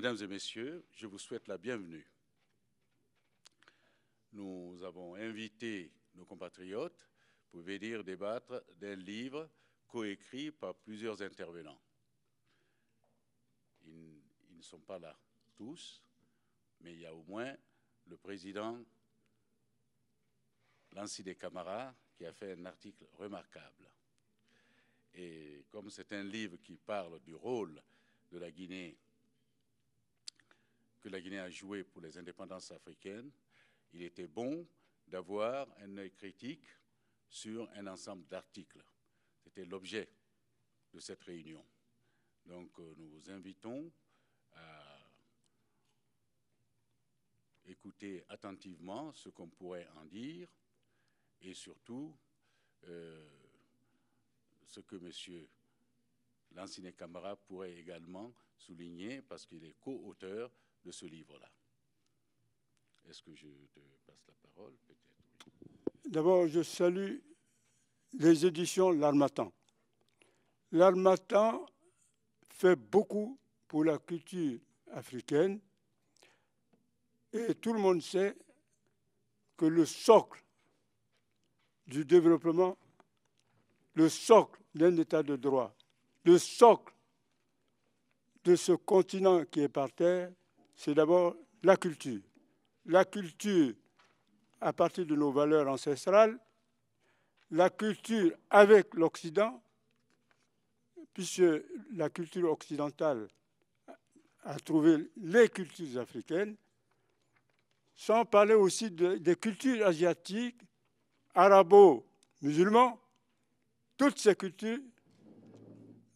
Mesdames et Messieurs, je vous souhaite la bienvenue. Nous avons invité nos compatriotes pour venir débattre d'un livre coécrit par plusieurs intervenants. Ils, ne sont pas là tous, mais il y a au moins le président Lancy des Camara qui a fait un article remarquable. Et comme c'est un livre qui parle du rôle de la Guinée que la Guinée a joué pour les indépendances africaines, il était bon d'avoir un œil critique sur un ensemble d'articles. C'était l'objet de cette réunion. Donc euh, nous vous invitons à écouter attentivement ce qu'on pourrait en dire et surtout euh, ce que M. l'ancien Camara pourrait également souligner parce qu'il est co-auteur de ce livre-là. Est-ce que je te passe la parole Peut-être, D'abord, je salue les éditions L'Armatan. L'Armatan fait beaucoup pour la culture africaine et tout le monde sait que le socle du développement, le socle d'un état de droit, le socle de ce continent qui est par terre, c'est d'abord la culture. La culture à partir de nos valeurs ancestrales, la culture avec l'Occident, puisque la culture occidentale a trouvé les cultures africaines, sans parler aussi des cultures asiatiques, arabo-musulmans, toutes ces cultures,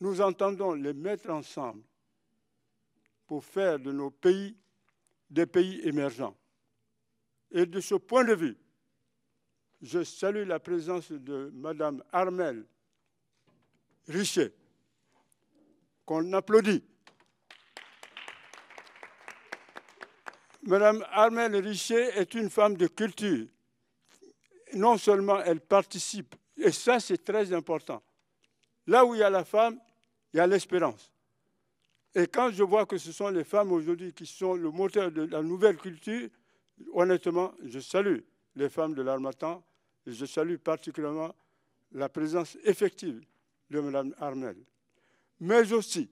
nous entendons les mettre ensemble pour faire de nos pays des pays émergents. Et de ce point de vue, je salue la présence de Mme Armel Richet, qu'on applaudit. Madame Armel Richet est une femme de culture. Non seulement elle participe, et ça c'est très important. Là où il y a la femme, il y a l'espérance. Et quand je vois que ce sont les femmes aujourd'hui qui sont le moteur de la nouvelle culture, honnêtement, je salue les femmes de l'Armatan et je salue particulièrement la présence effective de Mme Armel. Mais aussi,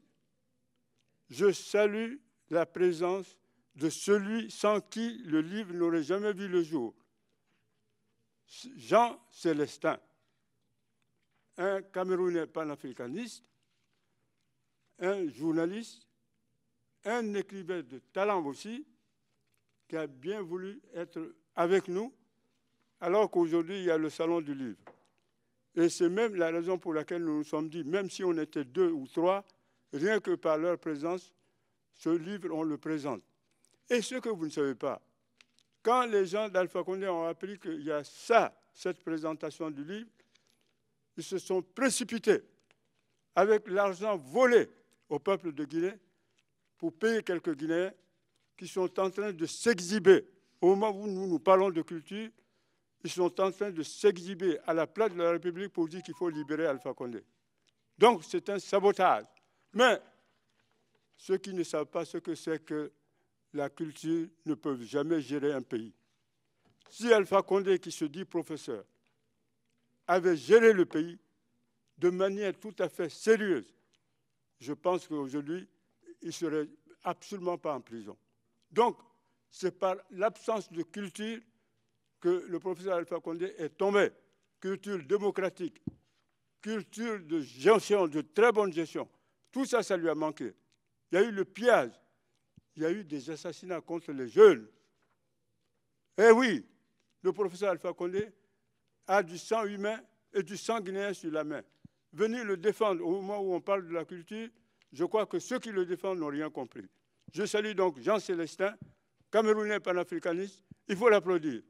je salue la présence de celui sans qui le livre n'aurait jamais vu le jour, Jean Célestin, un Camerounais panafricaniste un journaliste, un écrivain de talent aussi, qui a bien voulu être avec nous, alors qu'aujourd'hui, il y a le Salon du Livre. Et c'est même la raison pour laquelle nous nous sommes dit, même si on était deux ou trois, rien que par leur présence, ce livre, on le présente. Et ce que vous ne savez pas, quand les gens d'Alpha Condé ont appris qu'il y a ça, cette présentation du livre, ils se sont précipités avec l'argent volé au peuple de Guinée pour payer quelques Guinéens qui sont en train de s'exhiber. Au moment où nous, parlons de culture, ils sont en train de s'exhiber à la place de la République pour dire qu'il faut libérer Alpha Condé. Donc c'est un sabotage. Mais ceux qui ne savent pas ce que c'est que la culture ne peuvent jamais gérer un pays. Si Alpha Condé, qui se dit professeur, avait géré le pays de manière tout à fait sérieuse, je pense qu'aujourd'hui, il ne serait absolument pas en prison. Donc, c'est par l'absence de culture que le professeur Alpha Condé est tombé. Culture démocratique, culture de gestion, de très bonne gestion. Tout ça, ça lui a manqué. Il y a eu le piège, il y a eu des assassinats contre les jeunes. Eh oui, le professeur Alpha Condé a du sang humain et du sang guinéen sur la main venu le défendre au moment où on parle de la culture, je crois que ceux qui le défendent n'ont rien compris. Je salue donc Jean Célestin, Camerounais panafricaniste. Il faut l'applaudir.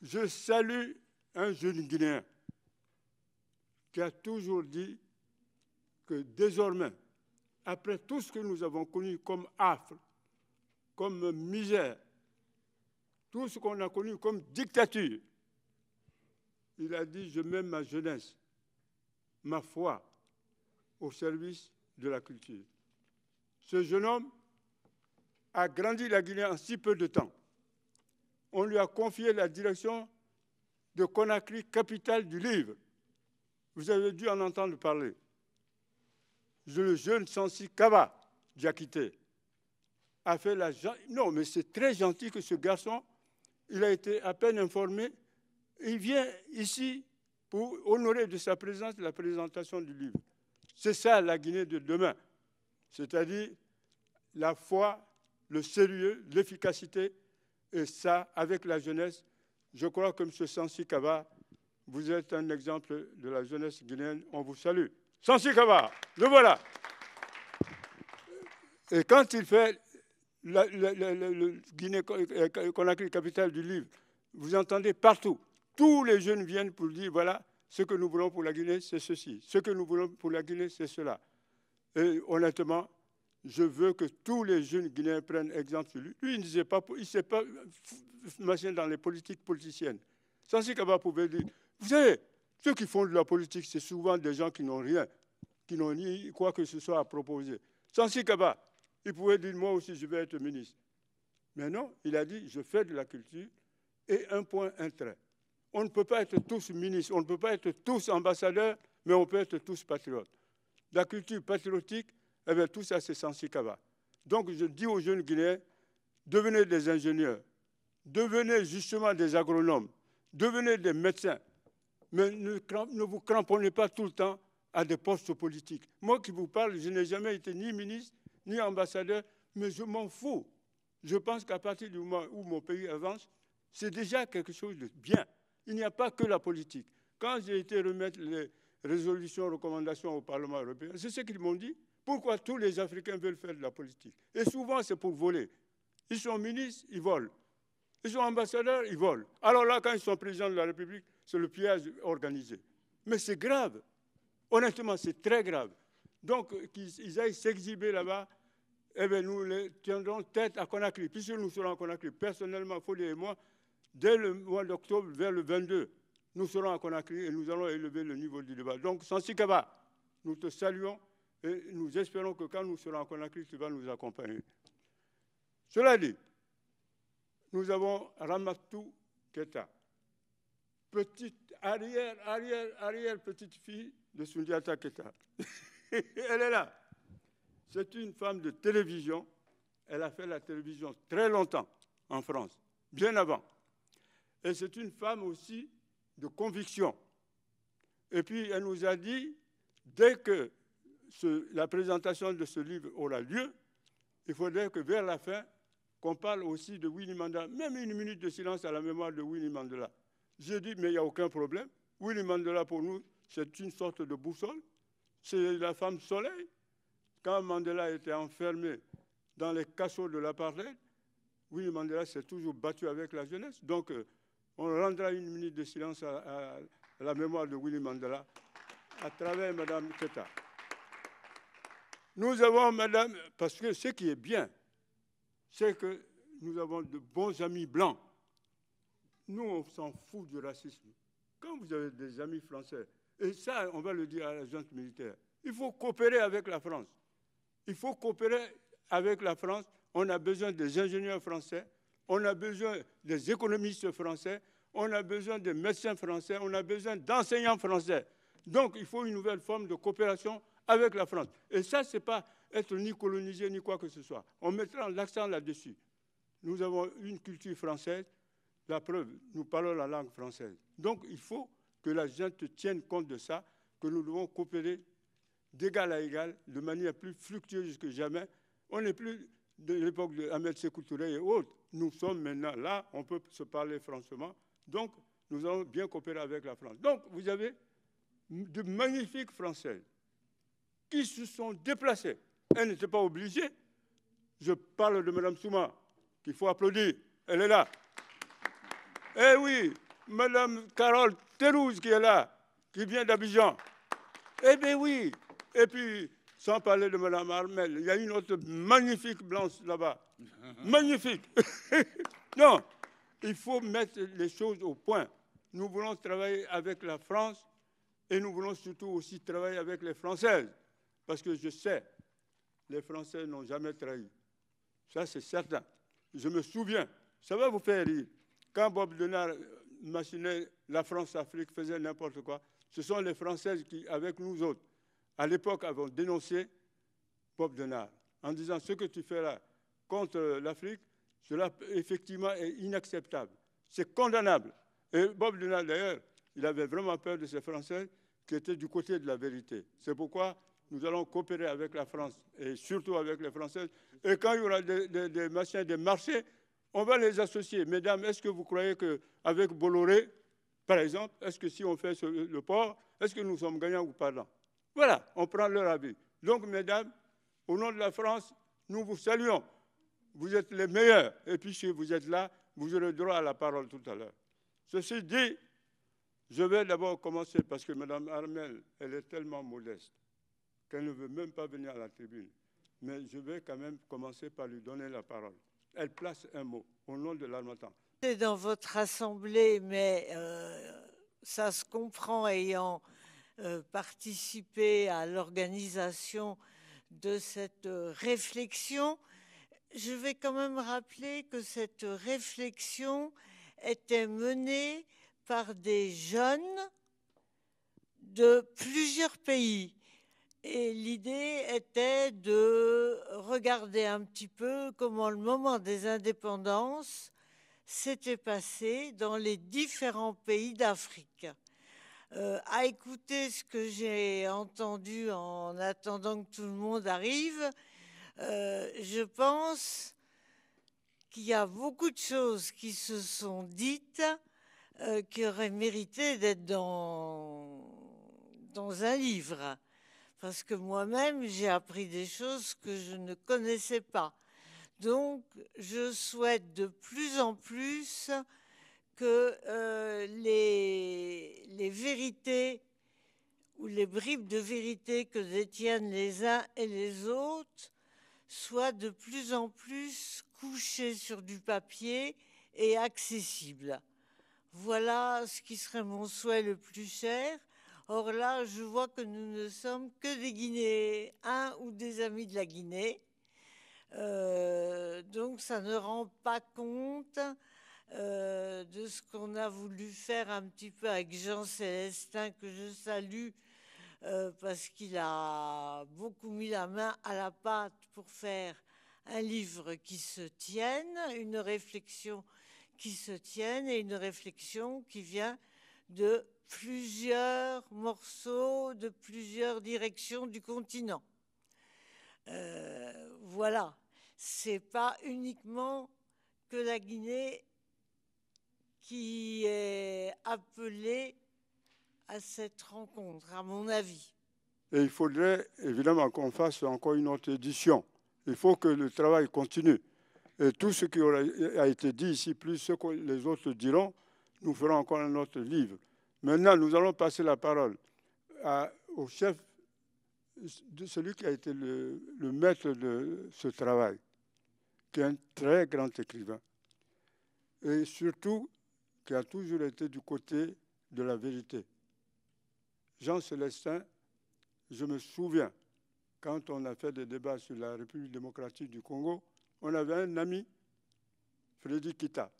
Je salue un jeune Guinéen qui a toujours dit que désormais, après tout ce que nous avons connu comme affre, comme misère, tout ce qu'on a connu comme dictature, il a dit, je mets ma jeunesse, ma foi au service de la culture. Ce jeune homme a grandi la Guinée en si peu de temps. On lui a confié la direction de Conakry, capitale du livre. Vous avez dû en entendre parler. Le jeune Sansi Kaba, Diakité, a fait la... Non, mais c'est très gentil que ce garçon, il a été à peine informé il vient ici pour honorer de sa présence la présentation du livre. C'est ça la Guinée de demain, c'est-à-dire la foi, le sérieux, l'efficacité, et ça, avec la jeunesse, je crois que M. Sansi Kaba, vous êtes un exemple de la jeunesse guinéenne, on vous salue. Sansi Kaba, le voilà. Et quand il fait la, Guinée, le guinée capitale du livre, vous entendez partout tous les jeunes viennent pour dire, voilà, ce que nous voulons pour la Guinée, c'est ceci. Ce que nous voulons pour la Guinée, c'est cela. Et honnêtement, je veux que tous les jeunes Guinéens prennent exemple sur lui. Lui, il ne s'est pas, il pas dans les politiques politiciennes. Sansi Kaba pouvait dire, vous savez, ceux qui font de la politique, c'est souvent des gens qui n'ont rien, qui n'ont ni quoi que ce soit à proposer. Sansi Kaba, il pouvait dire, moi aussi, je vais être ministre. Mais non, il a dit, je fais de la culture et un point, un trait on ne peut pas être tous ministres, on ne peut pas être tous ambassadeurs, mais on peut être tous patriotes. La culture patriotique, eh bien, tout ça, c'est bas. Donc, je dis aux jeunes Guinéens, devenez des ingénieurs, devenez justement des agronomes, devenez des médecins, mais ne, ne vous cramponnez pas tout le temps à des postes politiques. Moi qui vous parle, je n'ai jamais été ni ministre, ni ambassadeur, mais je m'en fous. Je pense qu'à partir du moment où mon pays avance, c'est déjà quelque chose de bien. Il n'y a pas que la politique. Quand j'ai été remettre les résolutions, recommandations au Parlement européen, c'est ce qu'ils m'ont dit. Pourquoi tous les Africains veulent faire de la politique Et souvent, c'est pour voler. Ils sont ministres, ils volent. Ils sont ambassadeurs, ils volent. Alors là, quand ils sont présidents de la République, c'est le piège organisé. Mais c'est grave. Honnêtement, c'est très grave. Donc, qu'ils aillent s'exhiber là-bas, eh bien, nous les tiendrons tête à Conakry. Puisque nous serons à Conakry, personnellement, Folie et moi, Dès le mois d'octobre, vers le 22, nous serons à Conakry et nous allons élever le niveau du débat. Donc, Sansikaba, nous te saluons et nous espérons que quand nous serons à Conakry, tu vas nous accompagner. Cela dit, nous avons Ramatou Keta, petite arrière, arrière, arrière petite fille de Sundiata Keta. Elle est là. C'est une femme de télévision. Elle a fait la télévision très longtemps en France, bien avant. Et c'est une femme aussi de conviction. Et puis elle nous a dit, dès que la présentation de ce livre aura lieu, il faudrait que vers la fin, qu'on parle aussi de Winnie Mandela, même une minute de silence à la mémoire de Winnie Mandela. J'ai dit, mais il n'y a aucun problème. Winnie Mandela, pour nous, c'est une sorte de boussole. C'est la femme soleil. Quand Mandela était enfermé dans les cachots de l'appareil, Winnie Mandela s'est toujours battu avec la jeunesse. Donc, euh, on rendra une minute de silence à, la mémoire de Willy Mandela à travers Mme Keta. Nous avons, Madame, parce que ce qui est bien, c'est que nous avons de bons amis blancs. Nous, on s'en fout du racisme. Quand vous avez des amis français, et ça, on va le dire à la junte militaire, il faut coopérer avec la France. Il faut coopérer avec la France. On a besoin des ingénieurs français, on a besoin des économistes français, on a besoin de médecins français, on a besoin d'enseignants français. Donc il faut une nouvelle forme de coopération avec la France. Et ça, ce n'est pas être ni colonisé ni quoi que ce soit. On mettra l'accent là-dessus. Nous avons une culture française, la preuve, nous parlons la langue française. Donc il faut que la gente tienne compte de ça, que nous devons coopérer d'égal à égal, de manière plus fructueuse que jamais. On n'est plus de l'époque de Ahmed Sekou et autres nous sommes maintenant là, on peut se parler franchement. Donc, nous allons bien coopérer avec la France. Donc, vous avez de magnifiques Françaises qui se sont déplacées. Elles n'étaient pas obligées. Je parle de Mme Souma, qu'il faut applaudir. Elle est là. Eh oui, Mme Carole Terouze, qui est là, qui vient d'Abidjan. Eh bien oui. Et puis, sans parler de Madame Armel. Il y a une autre magnifique blanche là-bas. magnifique. non, il faut mettre les choses au point. Nous voulons travailler avec la France et nous voulons surtout aussi travailler avec les Françaises. Parce que je sais, les Français n'ont jamais trahi. Ça, c'est certain. Je me souviens, ça va vous faire rire. Quand Bob Denard euh, machinait la France-Afrique, faisait n'importe quoi, ce sont les Françaises qui, avec nous autres, à l'époque, avons dénoncé Bob Denard en disant ce que tu fais là contre l'Afrique, cela effectivement est inacceptable. C'est condamnable. Et Bob Denard, d'ailleurs, il avait vraiment peur de ces Français qui étaient du côté de la vérité. C'est pourquoi nous allons coopérer avec la France et surtout avec les Français. Et quand il y aura des, des, des, des marchés, on va les associer. Mesdames, est-ce que vous croyez qu'avec Bolloré, par exemple, est-ce que si on fait le port, est-ce que nous sommes gagnants ou perdants voilà, on prend leur avis. Donc, mesdames, au nom de la France, nous vous saluons. Vous êtes les meilleurs. Et puis, si vous êtes là, vous aurez droit à la parole tout à l'heure. Ceci dit, je vais d'abord commencer parce que Mme Armel, elle est tellement modeste qu'elle ne veut même pas venir à la tribune. Mais je vais quand même commencer par lui donner la parole. Elle place un mot au nom de l'Armatan. C'est dans votre assemblée, mais euh, ça se comprend ayant euh, participer à l'organisation de cette euh, réflexion. Je vais quand même rappeler que cette réflexion était menée par des jeunes de plusieurs pays. Et l'idée était de regarder un petit peu comment le moment des indépendances s'était passé dans les différents pays d'Afrique. Euh, à écouter ce que j'ai entendu en attendant que tout le monde arrive, euh, je pense qu'il y a beaucoup de choses qui se sont dites euh, qui auraient mérité d'être dans un livre. Parce que moi-même, j'ai appris des choses que je ne connaissais pas. Donc, je souhaite de plus en plus que euh, les, vérités ou les bribes de vérité que détiennent les uns et les autres soient de plus en plus couchées sur du papier et accessibles. Voilà ce qui serait mon souhait le plus cher. Or là, je vois que nous ne sommes que des Guinéens un ou des amis de la Guinée. Euh, donc ça ne rend pas compte euh, de ce qu'on a voulu faire un petit peu avec Jean Célestin, que je salue euh, parce qu'il a beaucoup mis la main à la pâte pour faire un livre qui se tienne, une réflexion qui se tienne et une réflexion qui vient de plusieurs morceaux, de plusieurs directions du continent. Euh, voilà, c'est pas uniquement que la Guinée qui est appelé à cette rencontre, à mon avis. Et il faudrait évidemment qu'on fasse encore une autre édition. Il faut que le travail continue. Et tout ce qui a été dit ici, plus ce que les autres diront, nous ferons encore un autre livre. Maintenant, nous allons passer la parole à, au chef, de celui qui a été le, le maître de ce travail, qui est un très grand écrivain. Et surtout, qui a toujours été du côté de la vérité. Jean Célestin, je me souviens, quand on a fait des débats sur la République démocratique du Congo, on avait un ami, Frédéric Kita.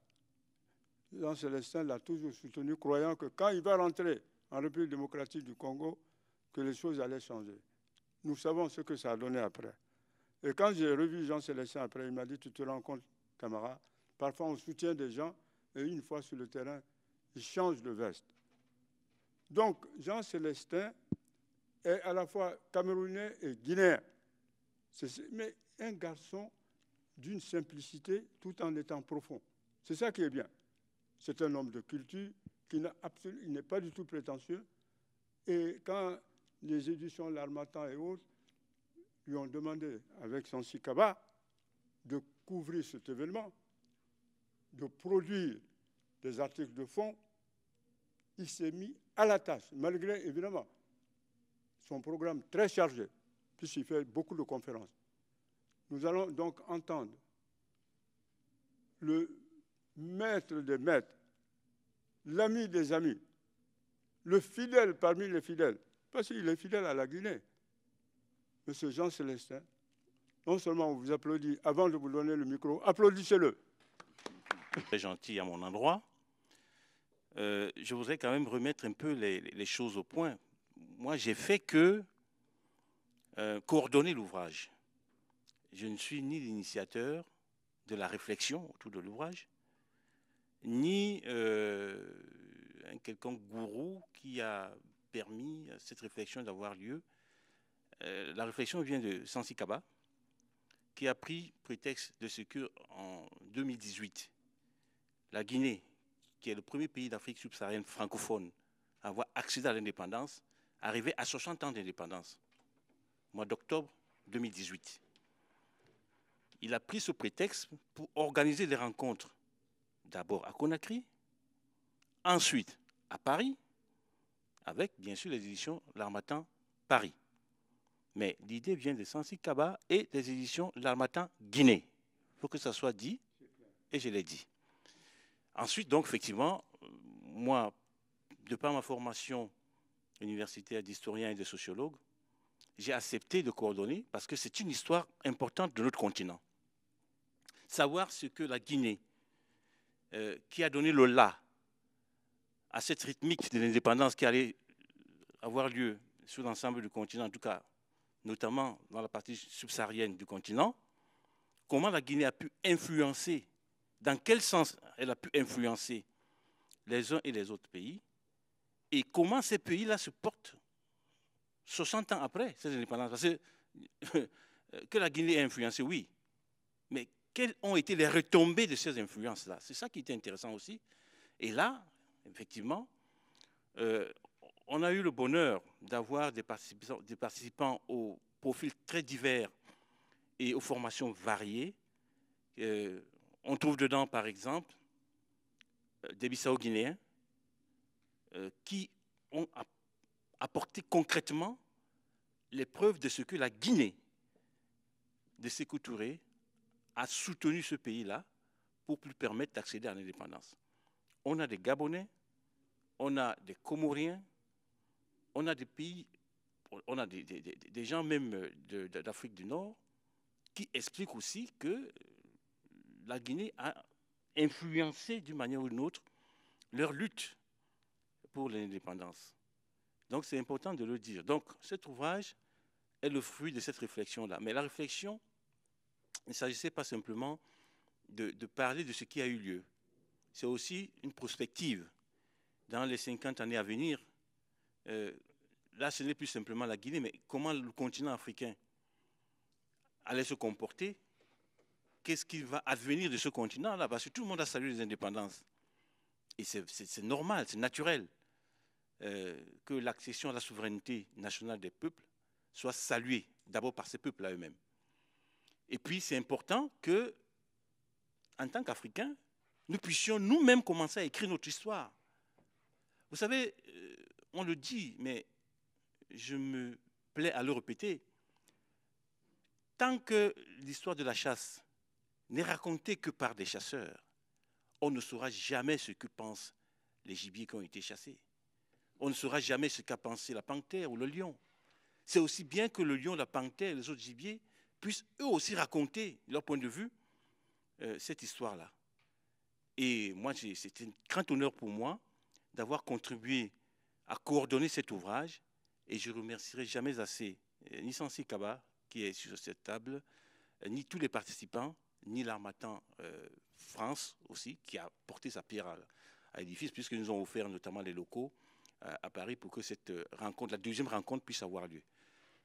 Jean Célestin l'a toujours soutenu, croyant que quand il va rentrer en République démocratique du Congo, que les choses allaient changer. Nous savons ce que ça a donné après. Et quand j'ai revu Jean Célestin après, il m'a dit, tu te rends compte, camarade, parfois on soutient des gens et une fois sur le terrain, il change de veste. Donc, Jean Célestin est à la fois camerounais et guinéen, mais un garçon d'une simplicité tout en étant profond. C'est ça qui est bien. C'est un homme de culture qui n'est pas du tout prétentieux. Et quand les éditions L'Armatan et autres lui ont demandé, avec son Sikaba, de couvrir cet événement, de produire des articles de fond, il s'est mis à la tâche, malgré évidemment son programme très chargé, puisqu'il fait beaucoup de conférences. Nous allons donc entendre le maître des maîtres, l'ami des amis, le fidèle parmi les fidèles, parce qu'il est fidèle à la Guinée, M. Jean Célestin. Non seulement on vous applaudit avant de vous donner le micro, applaudissez-le très gentil à mon endroit. Euh, je voudrais quand même remettre un peu les, choses au point. Moi, j'ai fait que euh, coordonner l'ouvrage. Je ne suis ni l'initiateur de la réflexion autour de l'ouvrage, ni euh, un quelconque gourou qui a permis cette réflexion d'avoir lieu. la réflexion vient de Sansi Kaba, qui a pris prétexte de ce que en 2018, la Guinée, qui est le premier pays d'Afrique subsaharienne francophone à avoir accédé à l'indépendance, arrivait à 60 ans d'indépendance, mois d'octobre 2018. Il a pris ce prétexte pour organiser des rencontres, d'abord à Conakry, ensuite à Paris, avec bien sûr les éditions L'Armatan Paris. Mais l'idée vient de Sansi Kaba et des éditions L'Armatan Guinée. Il faut que ça soit dit, et je l'ai dit. Ensuite, donc, effectivement, moi, de par ma formation universitaire d'historien et de sociologue, j'ai accepté de coordonner parce que c'est une histoire importante de notre continent. Savoir ce que la Guinée, euh, qui a donné le la à cette rythmique de l'indépendance qui allait avoir lieu sur l'ensemble du continent, en tout cas, notamment dans la partie subsaharienne du continent, comment la Guinée a pu influencer dans quel sens elle a pu influencer les uns et les autres pays, et comment ces pays-là se portent 60 ans après ces indépendances. Parce que, la Guinée ait influencé, oui, mais quelles ont été les retombées de ces influences-là C'est ça qui était intéressant aussi. Et là, effectivement, euh, on a eu le bonheur d'avoir des participants, des participants aux profils très divers et aux formations variées. Euh, on trouve dedans, par exemple, euh, des Bissau-Guinéens euh, qui ont apporté concrètement les preuves de ce que la Guinée de Sékou Touré a soutenu ce pays-là pour lui permettre d'accéder à l'indépendance. On a des Gabonais, on a des Comoriens, on a des pays, on a des gens même euh, d'Afrique du Nord qui expliquent aussi que la Guinée a influencé d'une manière ou d'une autre leur lutte pour l'indépendance. Donc c'est important de le dire. Donc cet ouvrage est le fruit de cette réflexion-là. Mais la réflexion, il ne s'agissait pas simplement de, parler de ce qui a eu lieu. C'est aussi une prospective. Dans les 50 années à venir, euh, là, ce n'est plus simplement la Guinée, mais comment le continent africain allait se comporter qu'est-ce qui va advenir de ce continent-là Parce que tout le monde a salué les indépendances. Et c'est normal, c'est naturel euh, que l'accession à la souveraineté nationale des peuples soit saluée, d'abord par ces peuples là eux-mêmes. Et puis, c'est important que, en tant qu'Africains, nous puissions nous-mêmes commencer à écrire notre histoire. Vous savez, euh, on le dit, mais je me plais à le répéter, tant que l'histoire de la chasse n'est raconté que par des chasseurs. On ne saura jamais ce que pensent les gibiers qui ont été chassés. On ne saura jamais ce qu'a pensé la panthère ou le lion. C'est aussi bien que le lion, la panthère et les autres gibiers puissent eux aussi raconter leur point de vue euh, cette histoire-là. Et moi, c'est un grand honneur pour moi d'avoir contribué à coordonner cet ouvrage. Et je remercierai jamais assez euh, ni Sansi Kaba, qui est sur cette table, euh, ni tous les participants ni l'Armatan euh, France aussi, qui a porté sa pierre à, à l'édifice, puisqu'ils nous ont offert notamment les locaux euh, à Paris pour que cette euh, rencontre, la deuxième rencontre, puisse avoir lieu.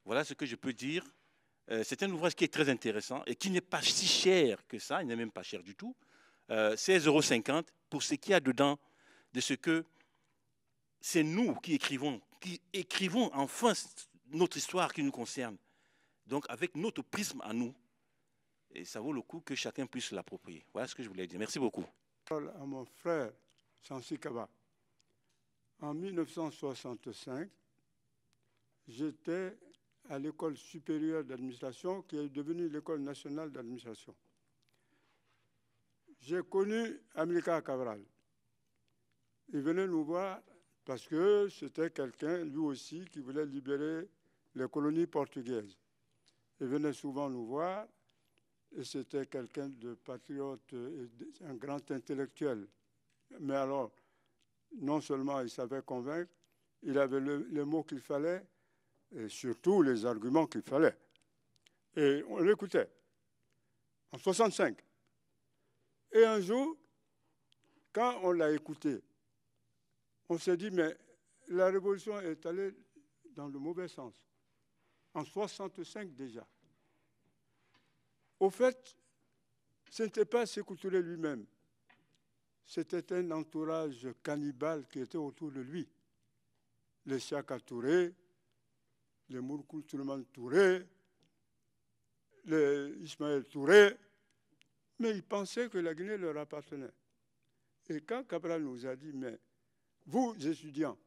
Voilà ce que je peux dire. c'est un ouvrage qui est très intéressant et qui n'est pas si cher que ça, il n'est même pas cher du tout. 16,50 euros pour ce qu'il y a dedans, de ce que c'est nous qui écrivons, qui écrivons enfin notre histoire qui nous concerne. Donc avec notre prisme à nous, et ça vaut le coup que chacun puisse l'approprier. Voilà ce que je voulais dire. Merci beaucoup. À mon frère Sansi Kaba. En 1965, j'étais à l'école supérieure d'administration qui est devenue l'école nationale d'administration. J'ai connu América Cabral. Il venait nous voir parce que c'était quelqu'un, lui aussi, qui voulait libérer les colonies portugaises. Il venait souvent nous voir et c'était quelqu'un de patriote, et un grand intellectuel. Mais alors, non seulement il savait convaincre, il avait les mots qu'il fallait et surtout les arguments qu'il fallait. Et on l'écoutait en 65. Et un jour, quand on l'a écouté, on s'est dit, mais la révolution est allée dans le mauvais sens. En 65 déjà. Au fait, ce n'était pas Touré lui-même. C'était un entourage cannibale qui était autour de lui. Les Siaka Touré, les Mourkoul Touré, les Ismaël Touré. Mais ils pensaient que la Guinée leur appartenait. Et quand Cabral nous a dit, mais vous, étudiants,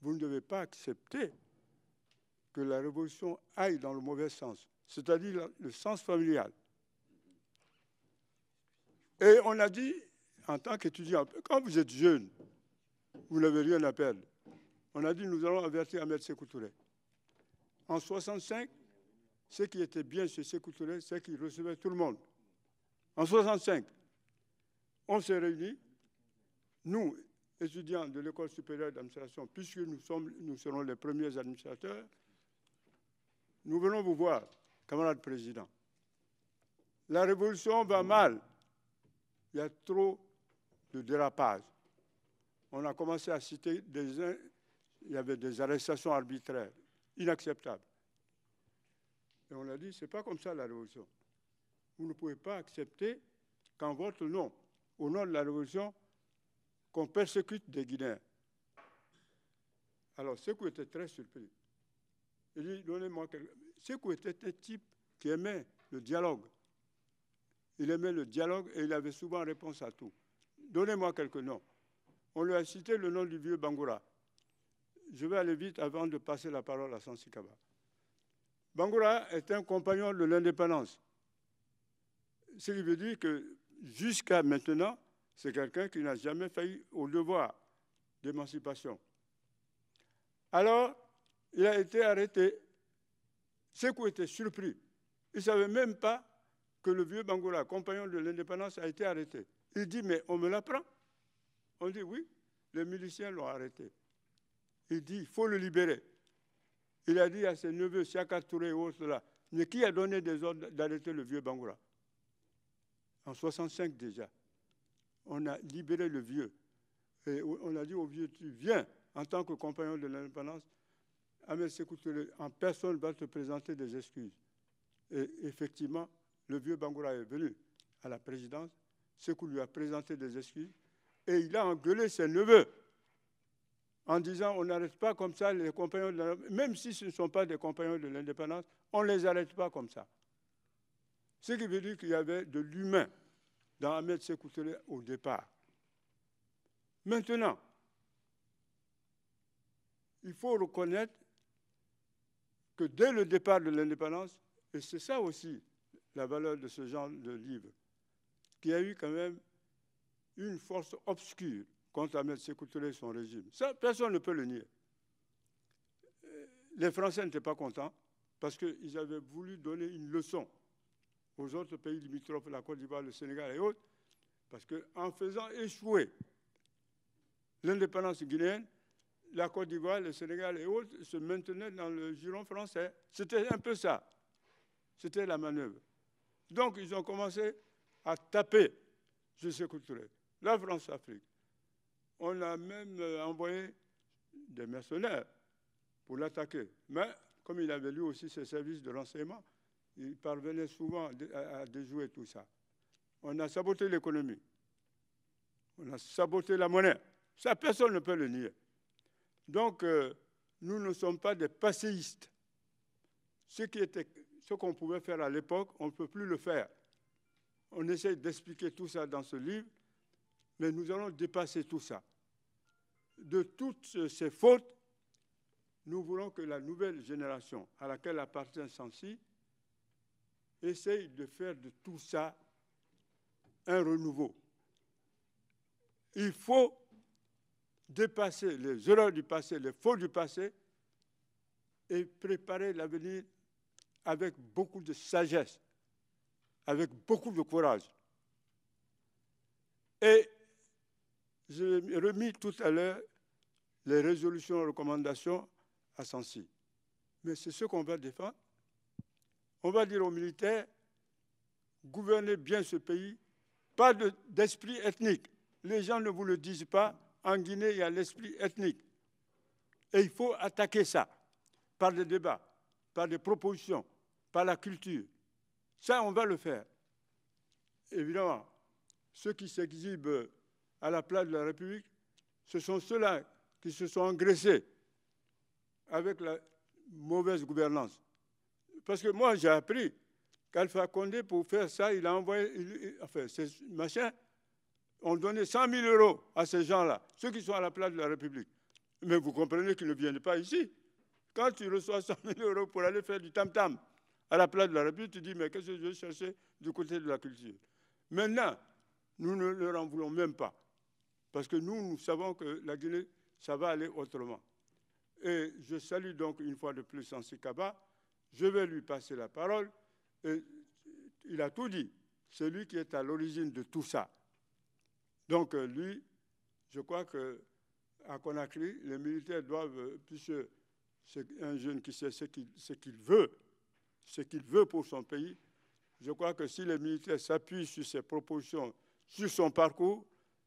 vous ne devez pas accepter que la révolution aille dans le mauvais sens c'est-à-dire le sens familial. Et on a dit, en tant qu'étudiant, quand vous êtes jeune, vous n'avez rien à perdre. On a dit, nous allons avertir Ahmed Sekoutouré. En 65, ce qui était bien chez Sekoutouré, c'est qu'il recevait tout le monde. En 65, on s'est réunis, nous, étudiants de l'École supérieure d'administration, puisque nous, sommes, nous serons les premiers administrateurs, nous venons vous voir camarade président, la révolution va mal. Il y a trop de dérapages. On a commencé à citer des. Il y avait des arrestations arbitraires, inacceptables. Et on a dit, c'est pas comme ça la révolution. Vous ne pouvez pas accepter qu'en votre nom, au nom de la révolution, qu'on persécute des Guinéens. Alors, qui était très surpris. Il dit, donnez-moi quelque... Sekou était un type qui aimait le dialogue. Il aimait le dialogue et il avait souvent réponse à tout. Donnez-moi quelques noms. On lui a cité le nom du vieux Bangoura. Je vais aller vite avant de passer la parole à Sansikaba. Bangoura est un compagnon de l'indépendance. Ce qui veut dire que jusqu'à maintenant, c'est quelqu'un qui n'a jamais failli au devoir d'émancipation. Alors, il a été arrêté Sekou était surpris. Il ne savait même pas que le vieux Bangola, compagnon de l'indépendance, a été arrêté. Il dit, mais on me l'apprend. On dit, oui, les miliciens l'ont arrêté. Il dit, il faut le libérer. Il a dit à ses neveux, Siaka Touré et autres mais qui a donné des ordres d'arrêter le vieux Bangola En 65 déjà. On a libéré le vieux. Et on a dit au vieux, tu viens en tant que compagnon de l'indépendance Ahmed Sekoutele en personne va te présenter des excuses. Et effectivement, le vieux Bangoura est venu à la présidence, Sekou lui a présenté des excuses, et il a engueulé ses neveux en disant on n'arrête pas comme ça les compagnons, de l'indépendance, même si ce ne sont pas des compagnons de l'indépendance, on ne les arrête pas comme ça. Ce qui veut dire qu'il y avait de l'humain dans Ahmed Sekou au départ. Maintenant, il faut reconnaître que dès le départ de l'indépendance, et c'est ça aussi la valeur de ce genre de livre, qui a eu quand même une force obscure contre Ahmed Sékou et son régime. Ça, personne ne peut le nier. Euh, les Français n'étaient pas contents parce qu'ils avaient voulu donner une leçon aux autres pays limitrophes, la Côte d'Ivoire, le Sénégal et autres, parce qu'en faisant échouer l'indépendance guinéenne, la Côte d'Ivoire, le Sénégal et autres se maintenaient dans le giron français. C'était un peu ça. C'était la manœuvre. Donc, ils ont commencé à taper le Couturé, la France-Afrique. On a même euh, envoyé des mercenaires pour l'attaquer. Mais, comme il avait lu aussi ses services de renseignement, il parvenait souvent à déjouer tout ça. On a saboté l'économie. On a saboté la monnaie. Ça, personne ne peut le nier. Donc, euh, nous ne sommes pas des passéistes. Ce qui était, ce qu'on pouvait faire à l'époque, on ne peut plus le faire. On essaie d'expliquer tout ça dans ce livre, mais nous allons dépasser tout ça. De toutes ces fautes, nous voulons que la nouvelle génération à laquelle appartient Sancy essaye de faire de tout ça un renouveau. Il faut dépasser les erreurs du passé, les fautes du passé, et préparer l'avenir avec beaucoup de sagesse, avec beaucoup de courage. Et j'ai remis tout à l'heure les résolutions, et recommandations à Sancy. Mais c'est ce qu'on va défendre. On va dire aux militaires, gouvernez bien ce pays, pas d'esprit ethnique. Les gens ne vous le disent pas, en Guinée, il y a l'esprit ethnique. Et il faut attaquer ça par des débats, par des propositions, par la culture. Ça, on va le faire. Évidemment, ceux qui s'exhibent à la place de la République, ce sont ceux-là qui se sont engraissés avec la mauvaise gouvernance. Parce que moi, j'ai appris qu'Alpha Condé, pour faire ça, il a envoyé, enfin, c'est machin on donnait 100 000 euros à ces gens-là, ceux qui sont à la place de la République. Mais vous comprenez qu'ils ne viennent pas ici. Quand tu reçois 100 000 euros pour aller faire du tam-tam à la place de la République, tu dis, mais qu'est-ce que je vais chercher du côté de la culture Maintenant, nous ne leur en voulons même pas. Parce que nous, nous savons que la Guinée, ça va aller autrement. Et je salue donc une fois de plus Ansi Je vais lui passer la parole. il a tout dit. C'est lui qui est à l'origine de tout ça. Donc euh, lui, je crois que à Conakry, les militaires doivent, euh, puisque c'est un jeune qui sait ce qu'il veut, ce qu'il veut pour son pays, je crois que si les militaires s'appuient sur ses propositions, sur son parcours,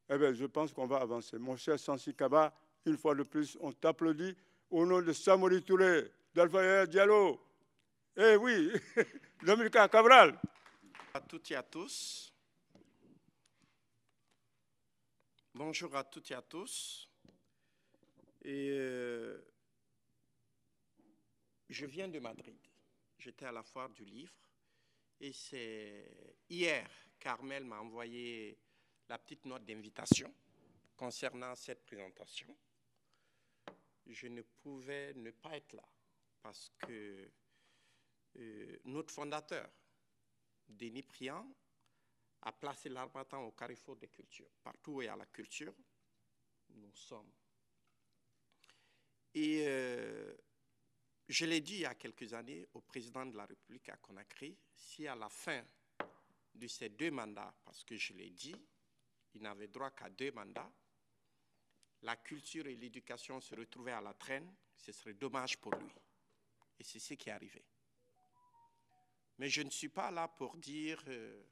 eh bien, je pense qu'on va avancer. Mon cher Sansi Kaba, une fois de plus, on t'applaudit au nom de Samori Touré, d'Alpha Diallo, eh oui, Dominica Cabral. À toutes et à tous. Bonjour à toutes et à tous. Euh, je viens de Madrid. J'étais à la foire du livre. Et c'est hier, Carmel m'a envoyé la petite note d'invitation concernant cette présentation. Je ne pouvais ne pas être là parce que euh, notre fondateur, Denis Priant, à placer l'arbatant au carrefour des cultures. Partout où il y a la culture, nous sommes. Et euh, je l'ai dit il y a quelques années au président de la République à Conakry, si à la fin de ces deux mandats, parce que je l'ai dit, il n'avait droit qu'à deux mandats, la culture et l'éducation se retrouvaient à la traîne, ce serait dommage pour lui. Et c'est ce qui est arrivé. Mais je ne suis pas là pour dire... Euh,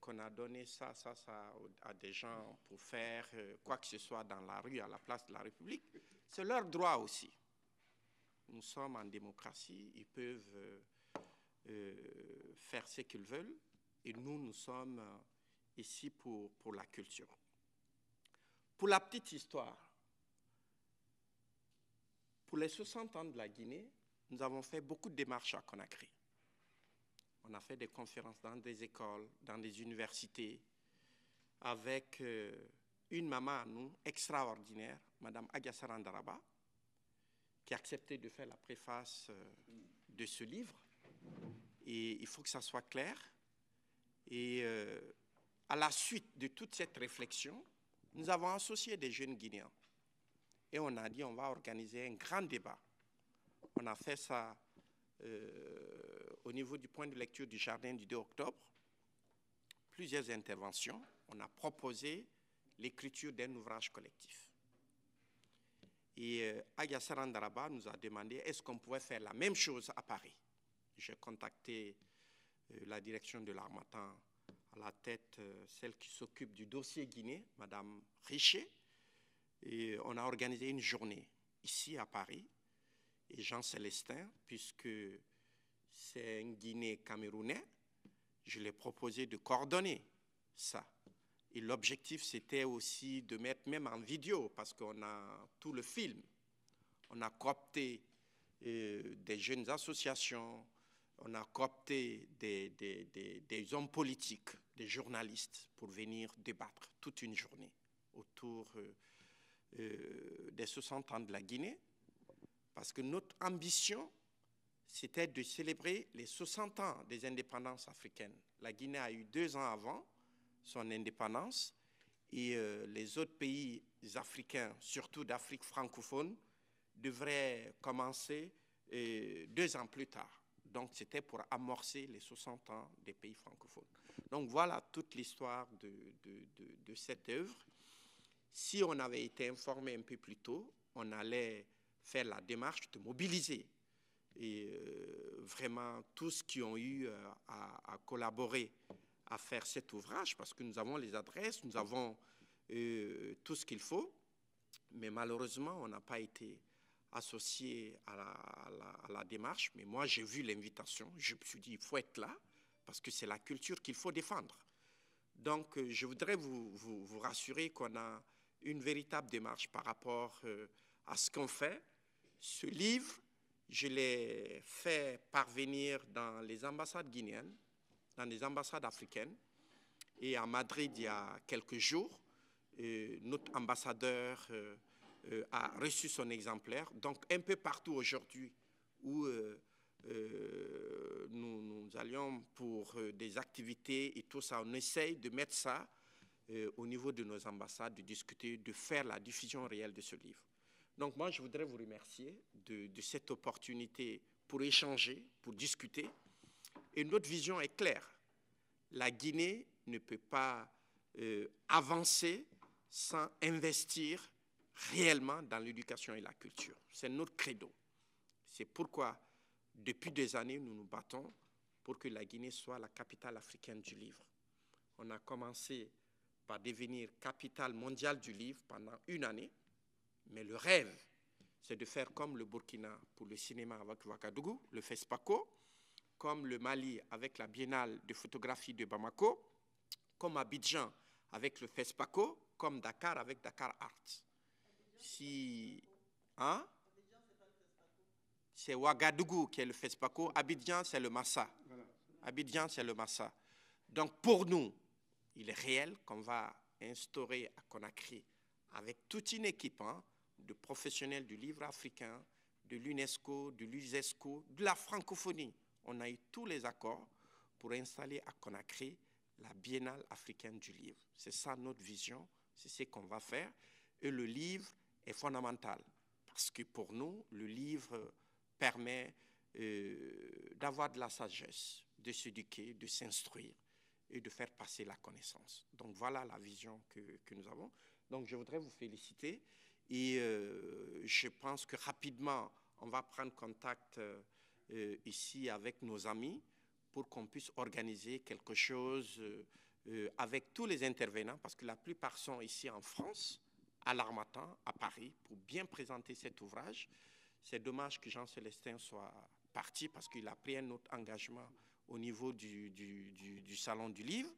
qu'on a donné ça, ça, ça à des gens pour faire euh, quoi que ce soit dans la rue, à la place de la République, c'est leur droit aussi. Nous sommes en démocratie, ils peuvent euh, euh, faire ce qu'ils veulent, et nous, nous sommes ici pour, pour la culture. Pour la petite histoire, pour les 60 ans de la Guinée, nous avons fait beaucoup de démarches à Conakry. On a fait des conférences dans des écoles, dans des universités, avec euh, une maman à nous extraordinaire, Madame Agassarandaraba, qui a accepté de faire la préface euh, de ce livre. Et il faut que ça soit clair. Et euh, à la suite de toute cette réflexion, nous avons associé des jeunes Guinéens. Et on a dit, on va organiser un grand débat. On a fait ça au niveau du point de lecture du jardin du 2 octobre, plusieurs interventions, on a proposé l'écriture d'un ouvrage collectif. Et euh, Andaraba nous a demandé est-ce qu'on pouvait faire la même chose à Paris. J'ai contacté euh, la direction de l'Armatan à la tête, euh, celle qui s'occupe du dossier Guinée, Madame Richer, et euh, on a organisé une journée ici à Paris. Et Jean Célestin, puisque c'est un Guinée camerounais. Je ai proposé de coordonner ça. Et l'objectif, c'était aussi de mettre même en vidéo, parce qu'on a tout le film. On a coopté euh, des jeunes associations, on a coopté des, hommes politiques, des journalistes, pour venir débattre toute une journée autour euh, euh, des 60 ans de la Guinée, parce que notre ambition, c'était de célébrer les 60 ans des indépendances africaines. La Guinée a eu deux ans avant son indépendance et euh, les autres pays africains, surtout d'Afrique francophone, devraient commencer euh, deux ans plus tard. Donc c'était pour amorcer les 60 ans des pays francophones. Donc voilà toute l'histoire de, de cette œuvre. Si on avait été informé un peu plus tôt, on allait faire la démarche de mobiliser et euh, vraiment tous qui ont eu euh, à, collaborer à faire cet ouvrage, parce que nous avons les adresses, nous avons euh, tout ce qu'il faut, mais malheureusement, on n'a pas été associé à, la, démarche. Mais moi, j'ai vu l'invitation, je me suis dit, il faut être là, parce que c'est la culture qu'il faut défendre. Donc, je voudrais vous rassurer qu'on a une véritable démarche par rapport à ce qu'on fait. Ce livre je l'ai fait parvenir dans les ambassades guinéennes, dans les ambassades africaines. Et à Madrid, il y a quelques jours, euh, notre ambassadeur euh, euh, a reçu son exemplaire. Donc, un peu partout aujourd'hui où nous, nous, allions pour des activités et tout ça, on essaye de mettre ça au niveau de nos ambassades, de discuter, de faire la diffusion réelle de ce livre. Donc moi, je voudrais vous remercier de, cette opportunité pour échanger, pour discuter. Et notre vision est claire. La Guinée ne peut pas euh, avancer sans investir réellement dans l'éducation et la culture. C'est notre credo. C'est pourquoi, depuis des années, nous nous battons pour que la Guinée soit la capitale africaine du livre. On a commencé par devenir capitale mondiale du livre pendant une année. Mais le rêve, c'est de faire comme le Burkina pour le cinéma avec Ouagadougou, le FESPACO, comme le Mali avec la Biennale de photographie de Bamako, comme Abidjan avec le FESPACO, comme Dakar avec Dakar Art. Si. Hein? C'est Ouagadougou qui est le FESPACO, Abidjan c'est le Massa. Abidjan c'est le Massa. Donc pour nous, il est réel qu'on va instaurer à Conakry avec toute une équipe. Hein? de professionnels du livre africain, de l'UNESCO, de l'USESCO, de la francophonie. On a eu tous les accords pour installer à Conakry la Biennale africaine du livre. C'est ça notre vision, c'est ce qu'on va faire. Et le livre est fondamental parce que pour nous, le livre permet euh, d'avoir de la sagesse, de s'éduquer, de s'instruire et de faire passer la connaissance. Donc voilà la vision que nous avons. Donc je voudrais vous féliciter et euh, je pense que rapidement, on va prendre contact euh, euh, ici avec nos amis pour qu'on puisse organiser quelque chose avec tous les intervenants, parce que la plupart sont ici en France, à l'Armatan, à Paris, pour bien présenter cet ouvrage. C'est dommage que Jean-Célestin soit parti parce qu'il a pris un autre engagement au niveau du, du Salon du Livre.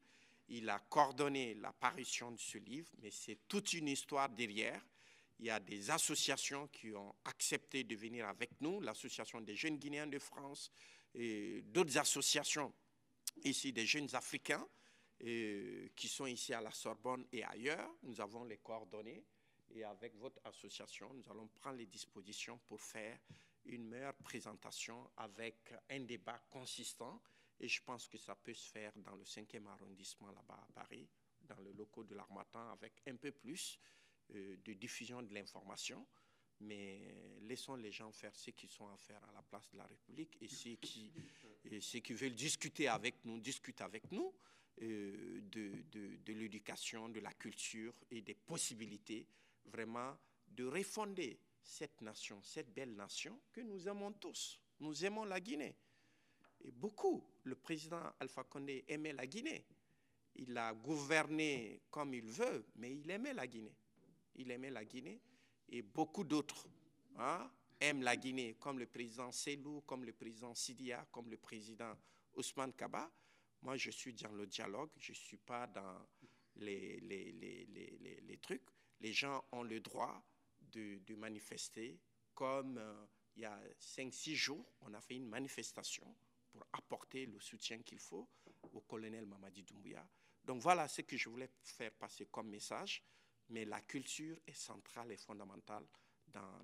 Il a coordonné l'apparition de ce livre, mais c'est toute une histoire derrière il y a des associations qui ont accepté de venir avec nous, l'association des jeunes Guinéens de France et d'autres associations ici des jeunes Africains qui sont ici à la Sorbonne et ailleurs. Nous avons les coordonnées et avec votre association, nous allons prendre les dispositions pour faire une meilleure présentation avec un débat consistant. Et je pense que ça peut se faire dans le 5e arrondissement là-bas à Paris, dans le locaux de l'Armatan, avec un peu plus euh, de diffusion de l'information, mais laissons les gens faire ce qu'ils sont à faire à la place de la République et ceux qui, veulent discuter avec nous, discutent avec nous euh, de, de l'éducation, de la culture et des possibilités vraiment de refonder cette nation, cette belle nation que nous aimons tous. Nous aimons la Guinée. Et beaucoup, le président Alpha Condé aimait la Guinée. Il a gouverné comme il veut, mais il aimait la Guinée il aimait la Guinée, et beaucoup d'autres hein, aiment la Guinée, comme le président Selou, comme le président Sidia, comme le président Ousmane Kaba. Moi, je suis dans le dialogue, je ne suis pas dans les, trucs. Les gens ont le droit de, manifester, comme euh, il y a 5-6 jours, on a fait une manifestation pour apporter le soutien qu'il faut au colonel Mamadi Doumbouya. Donc voilà ce que je voulais faire passer comme message. Mais la culture est centrale et fondamentale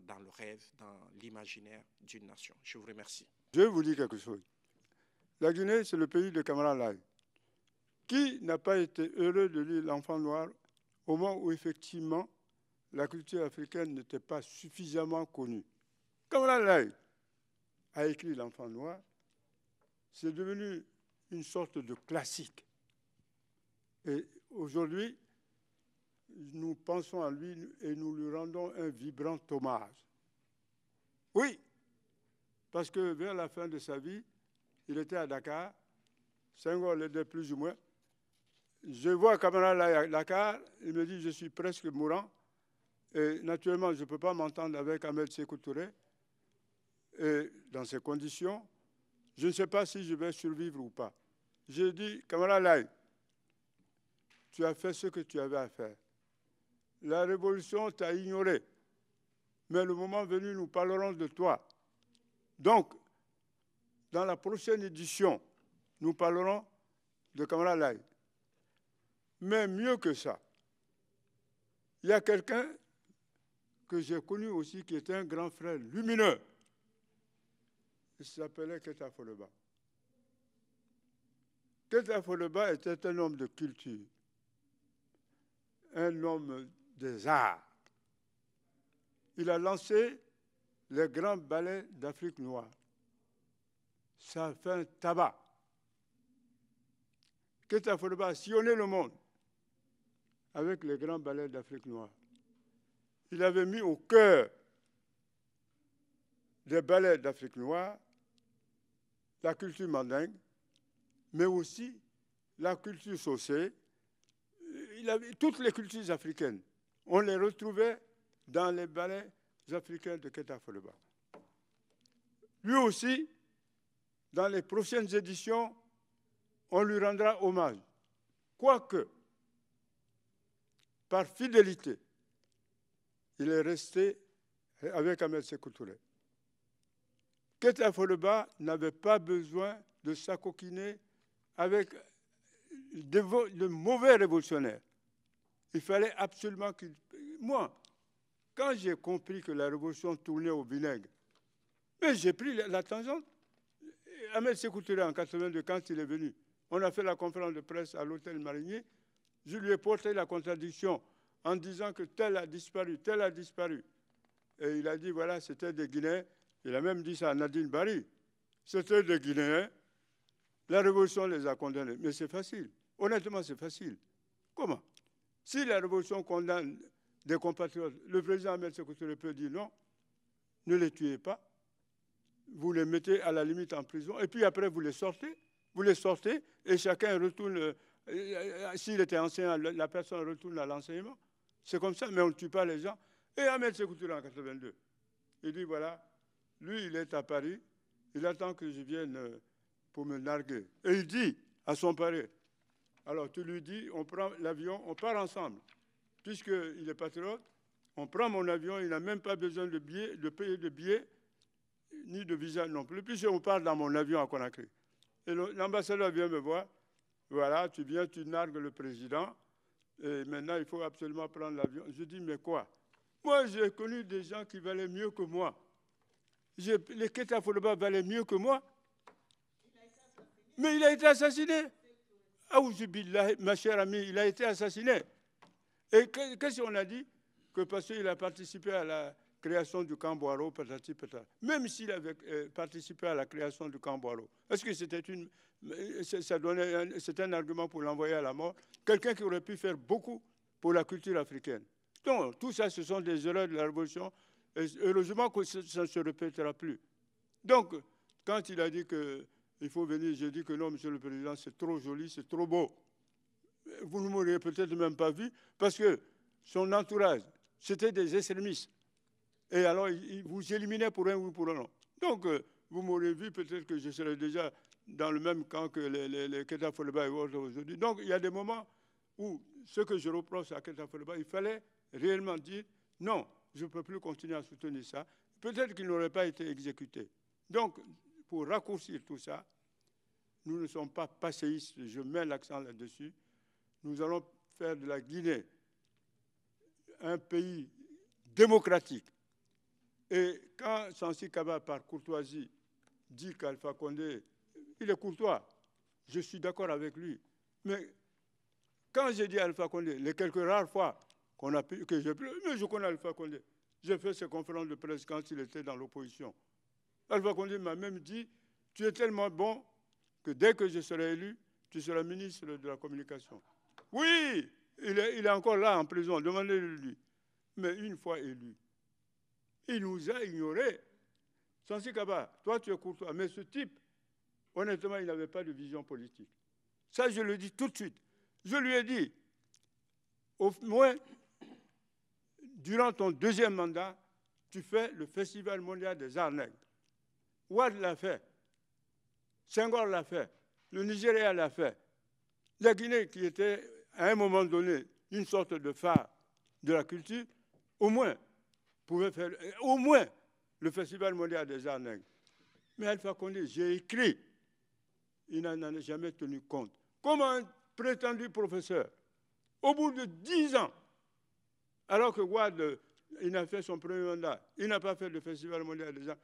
dans, le rêve, dans l'imaginaire d'une nation. Je vous remercie. Je vais vous dire quelque chose. La Guinée, c'est le pays de Kamala Lai. Qui n'a pas été heureux de lire L'enfant noir au moment où effectivement la culture africaine n'était pas suffisamment connue Kamala Lai a écrit L'enfant noir. C'est devenu une sorte de classique. Et aujourd'hui, nous pensons à lui et nous lui rendons un vibrant hommage. Oui, parce que vers la fin de sa vie, il était à Dakar, Senghor l'aidait plus ou moins. Je vois Kamala à Dakar, il me dit je suis presque mourant, et naturellement je ne peux pas m'entendre avec Ahmed Sekou et dans ces conditions, je ne sais pas si je vais survivre ou pas. J'ai dit, Kamala tu as fait ce que tu avais à faire. La révolution t'a ignoré. Mais le moment venu, nous parlerons de toi. Donc, dans la prochaine édition, nous parlerons de Kamala Lai. Mais mieux que ça, il y a quelqu'un que j'ai connu aussi qui était un grand frère lumineux. Il s'appelait Keta Foleba. Keta Foleba était un homme de culture, un homme des arts. Il a lancé le grand ballet d'Afrique noire. Ça fait un tabac. Qu'est-ce qu'il a le monde avec le grand ballet d'Afrique noire. Il avait mis au cœur des ballets d'Afrique noire la culture mandingue, mais aussi la culture saucée, il avait toutes les cultures africaines on les retrouvait dans les ballets africains de Ketafoloba. Lui aussi, dans les prochaines éditions, on lui rendra hommage. Quoique, par fidélité, il est resté avec Ahmed Sekoutouré. Ketafoloba n'avait pas besoin de s'acoquiner avec de mauvais révolutionnaires. Il fallait absolument qu'il... Moi, quand j'ai compris que la révolution tournait au vinaigre, mais j'ai pris la, tangente. Ahmed Sekoutouré, en 82, quand il est venu, on a fait la conférence de presse à l'hôtel Marigny. Je lui ai porté la contradiction en disant que tel a disparu, tel a disparu. Et il a dit, voilà, c'était des Guinéens. Il a même dit ça à Nadine Barry. C'était des Guinéens. La révolution les a condamnés. Mais c'est facile. Honnêtement, c'est facile. Comment si la révolution condamne des compatriotes, le président Ahmed Sekou peut dire non, ne les tuez pas, vous les mettez à la limite en prison, et puis après vous les sortez, vous les sortez, et chacun retourne, euh, euh, s'il était enseignant, la personne retourne à l'enseignement. C'est comme ça, mais on ne tue pas les gens. Et Ahmed en 82, il dit voilà, lui il est à Paris, il attend que je vienne euh, pour me narguer. Et il dit à son pari, alors tu lui dis, on prend l'avion, on part ensemble. Puisqu'il est patriote, on prend mon avion, il n'a même pas besoin de, payer de billets, ni de visa non plus, on part dans mon avion à Conakry. Et l'ambassadeur vient me voir, voilà, tu viens, tu nargues le président, et maintenant il faut absolument prendre l'avion. Je dis, mais quoi Moi, j'ai connu des gens qui valaient mieux que moi. Les à valaient mieux que moi. Mais il a été assassiné ma chère amie, il a été assassiné. Et qu'est-ce qu'on a dit Que parce qu'il a participé à la création du camp Boiro, Même s'il avait euh, participé à la création du camp Boiro. est-ce que c'était une, ça donnait, c'est un argument pour l'envoyer à la mort Quelqu'un qui aurait pu faire beaucoup pour la culture africaine. Donc, tout ça, ce sont des erreurs de la Révolution. heureusement que ça ne se répétera plus. Donc, quand il a dit que il faut venir, j'ai dit que non, monsieur le président, c'est trop joli, c'est trop beau. Vous ne m'auriez peut-être même pas vu parce que son entourage, c'était des extrémistes. Et alors, il vous éliminait pour un ou pour un autre. Donc, euh, vous m'auriez vu, peut-être que je serais déjà dans le même camp que les, les, et autres aujourd'hui. Donc, il y a des moments où ce que je reproche à Foleba, il fallait réellement dire non, je ne peux plus continuer à soutenir ça. Peut-être qu'il n'aurait pas été exécuté. Donc, pour raccourcir tout ça, nous ne sommes pas passéistes, je mets l'accent là-dessus. Nous allons faire de la Guinée un pays démocratique. Et quand Sansi Kaba, par courtoisie, dit qu'Alpha Condé, il est courtois, je suis d'accord avec lui. Mais quand j'ai dit Alpha Condé, les quelques rares fois qu'on a pu, que mais je connais Alpha Condé, j'ai fait ses conférences de presse quand il était dans l'opposition. Alpha Condé m'a même dit, tu es tellement bon que dès que je serai élu, tu seras ministre de la Communication. Oui, il est, encore là en prison, demandez-le lui. Mais une fois élu, il nous a ignorés. Sansi Kaba, toi tu es courtois, mais ce type, honnêtement, il n'avait pas de vision politique. Ça, je le dis tout de suite. Je lui ai dit, au moins, durant ton deuxième mandat, tu fais le Festival mondial des arts nègres. Ouad l'a fait, Senghor l'a fait, le Nigeria l'a fait. La Guinée, qui était à un moment donné une sorte de phare de la culture, au moins pouvait faire, euh, au moins le Festival mondial des arts Mais Alpha Condé, j'ai écrit, il n'en a jamais tenu compte. Comment un prétendu professeur, au bout de dix ans, alors que Wad, euh, il a fait son premier mandat, il n'a pas fait le Festival mondial des arts,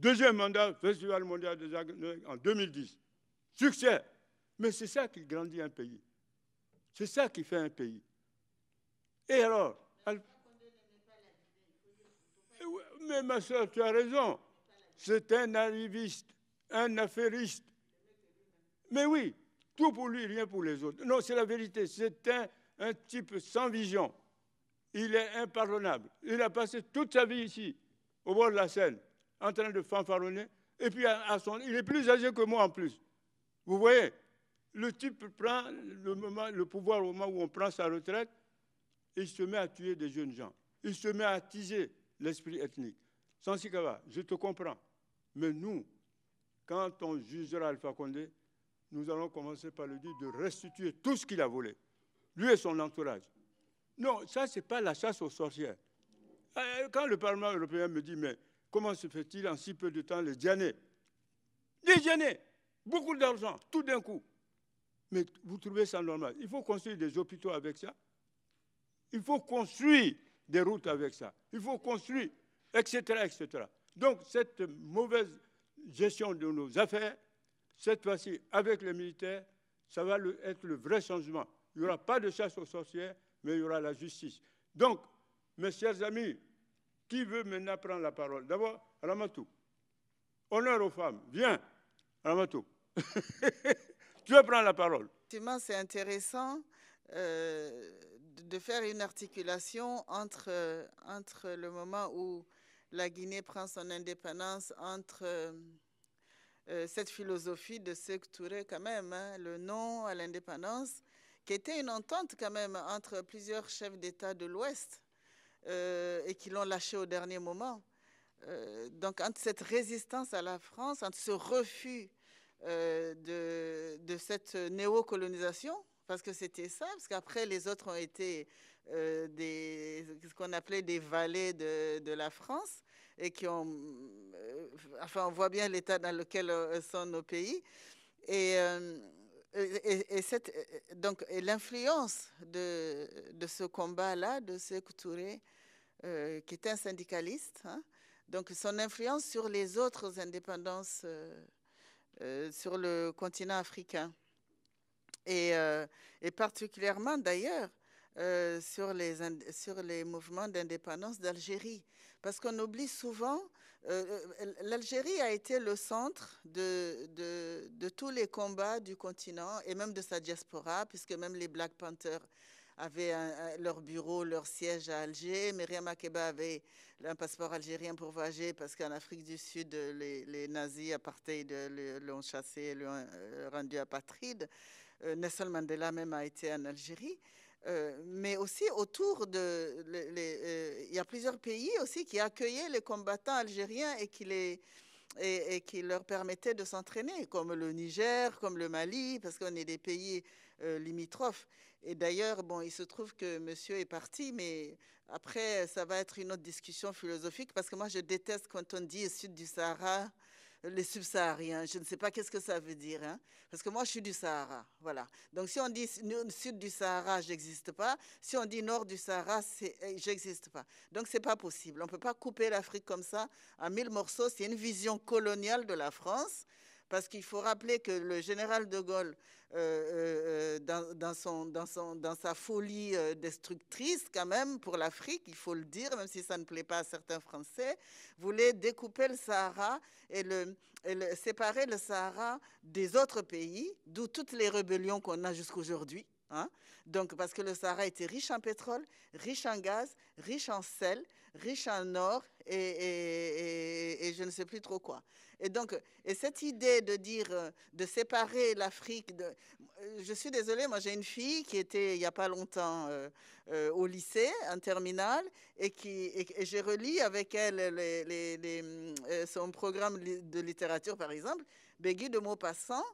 Deuxième mandat, Festival mondial des en 2010. Succès. Mais c'est ça qui grandit un pays. C'est ça qui fait un pays. Et alors eh Mais ma soeur, tu as raison. C'est un arriviste, un affairiste. Mais oui, tout pour lui, rien pour les autres. Non, c'est la vérité. C'est un, un type sans vision. Il est impardonnable. Il a passé toute sa vie ici, au bord de la Seine en train de fanfaronner. Et puis, à, son, il est plus âgé que moi en plus. Vous voyez, le type prend le, moment, le pouvoir au moment où on prend sa retraite, il se met à tuer des jeunes gens. Il se met à attiser l'esprit ethnique. Sansikava, je te comprends. Mais nous, quand on jugera Alpha Condé, nous allons commencer par le dire de restituer tout ce qu'il a volé, lui et son entourage. Non, ça, ce n'est pas la chasse aux sorcières. Euh, quand le Parlement européen me dit, mais Comment se fait-il en si peu de temps les années Les années Beaucoup d'argent, tout d'un coup. Mais vous trouvez ça normal. Il faut construire des hôpitaux avec ça. Il faut construire des routes avec ça. Il faut construire, etc., etc. Donc cette mauvaise gestion de nos affaires, cette fois-ci avec les militaires, ça va être le vrai changement. Il n'y aura pas de chasse aux sorcières, mais il y aura la justice. Donc, mes chers amis, qui veut maintenant prendre la parole D'abord, Ramatou. Honneur aux femmes. Viens, Ramatou. tu vas prendre la parole c'est intéressant euh, de faire une articulation entre, euh, entre le moment où la Guinée prend son indépendance, entre euh, cette philosophie de Sekou Touré quand même, hein, le non à l'indépendance, qui était une entente quand même entre plusieurs chefs d'État de l'Ouest euh, et qui l'ont lâché au dernier moment. Euh, donc entre cette résistance à la France, entre ce refus euh, de, de, cette néocolonisation, parce que c'était ça, parce qu'après les autres ont été des, ce qu'on appelait des valets de, de, la France, et qui ont, enfin on voit bien l'état dans lequel sont nos pays. Et et, et, donc l'influence de, ce combat-là, de ce Touré, euh, qui est un syndicaliste, hein, donc son influence sur les autres indépendances euh, euh, sur le continent africain, et, et particulièrement d'ailleurs sur, les, sur les mouvements d'indépendance d'Algérie, parce qu'on oublie souvent euh, euh, L'Algérie a été le centre de, tous les combats du continent et même de sa diaspora, puisque même les Black Panthers avaient leur bureau, leur siège à Alger. Myriam Akeba avait un passeport algérien pour voyager parce qu'en Afrique du Sud, les, les nazis apartheid l'ont chassé et l'ont euh, rendu apatride. Nelson Mandela même a été en Algérie. Euh, mais aussi autour de... Euh, il y a plusieurs pays aussi qui accueillaient les combattants algériens et qui, les, et, qui leur permettaient de s'entraîner, comme le Niger, comme le Mali, parce qu'on est des pays euh, limitrophes. Et d'ailleurs, bon, il se trouve que monsieur est parti, mais après, ça va être une autre discussion philosophique, parce que moi, je déteste quand on dit sud du Sahara les subsahariens. Je ne sais pas qu'est-ce que ça veut dire, hein. parce que moi, je suis du Sahara. Voilà. Donc, si on dit sud du Sahara, n'existe pas. Si on dit nord du Sahara, eh, j'existe pas. Donc, c'est pas possible. On ne peut pas couper l'Afrique comme ça en mille morceaux. C'est une vision coloniale de la France. Parce qu'il faut rappeler que le général de Gaulle, euh, euh, euh, dans, sa folie destructrice, quand même, pour l'Afrique, il faut le dire, même si ça ne plaît pas à certains Français, voulait découper le Sahara et, le, séparer le Sahara des autres pays, d'où toutes les rébellions qu'on a jusqu'aujourd'hui. Hein? Donc, parce que le Sahara était riche en pétrole, riche en gaz, riche en sel, riche en or et je ne sais plus trop quoi. Et donc, et cette idée de dire, euh, de séparer l'Afrique, de... Euh, je suis désolée, moi j'ai une fille qui était il n'y a pas longtemps euh, au lycée, en terminale, et qui, et, je relis avec elle son programme de littérature, par exemple, Begui de Maupassant,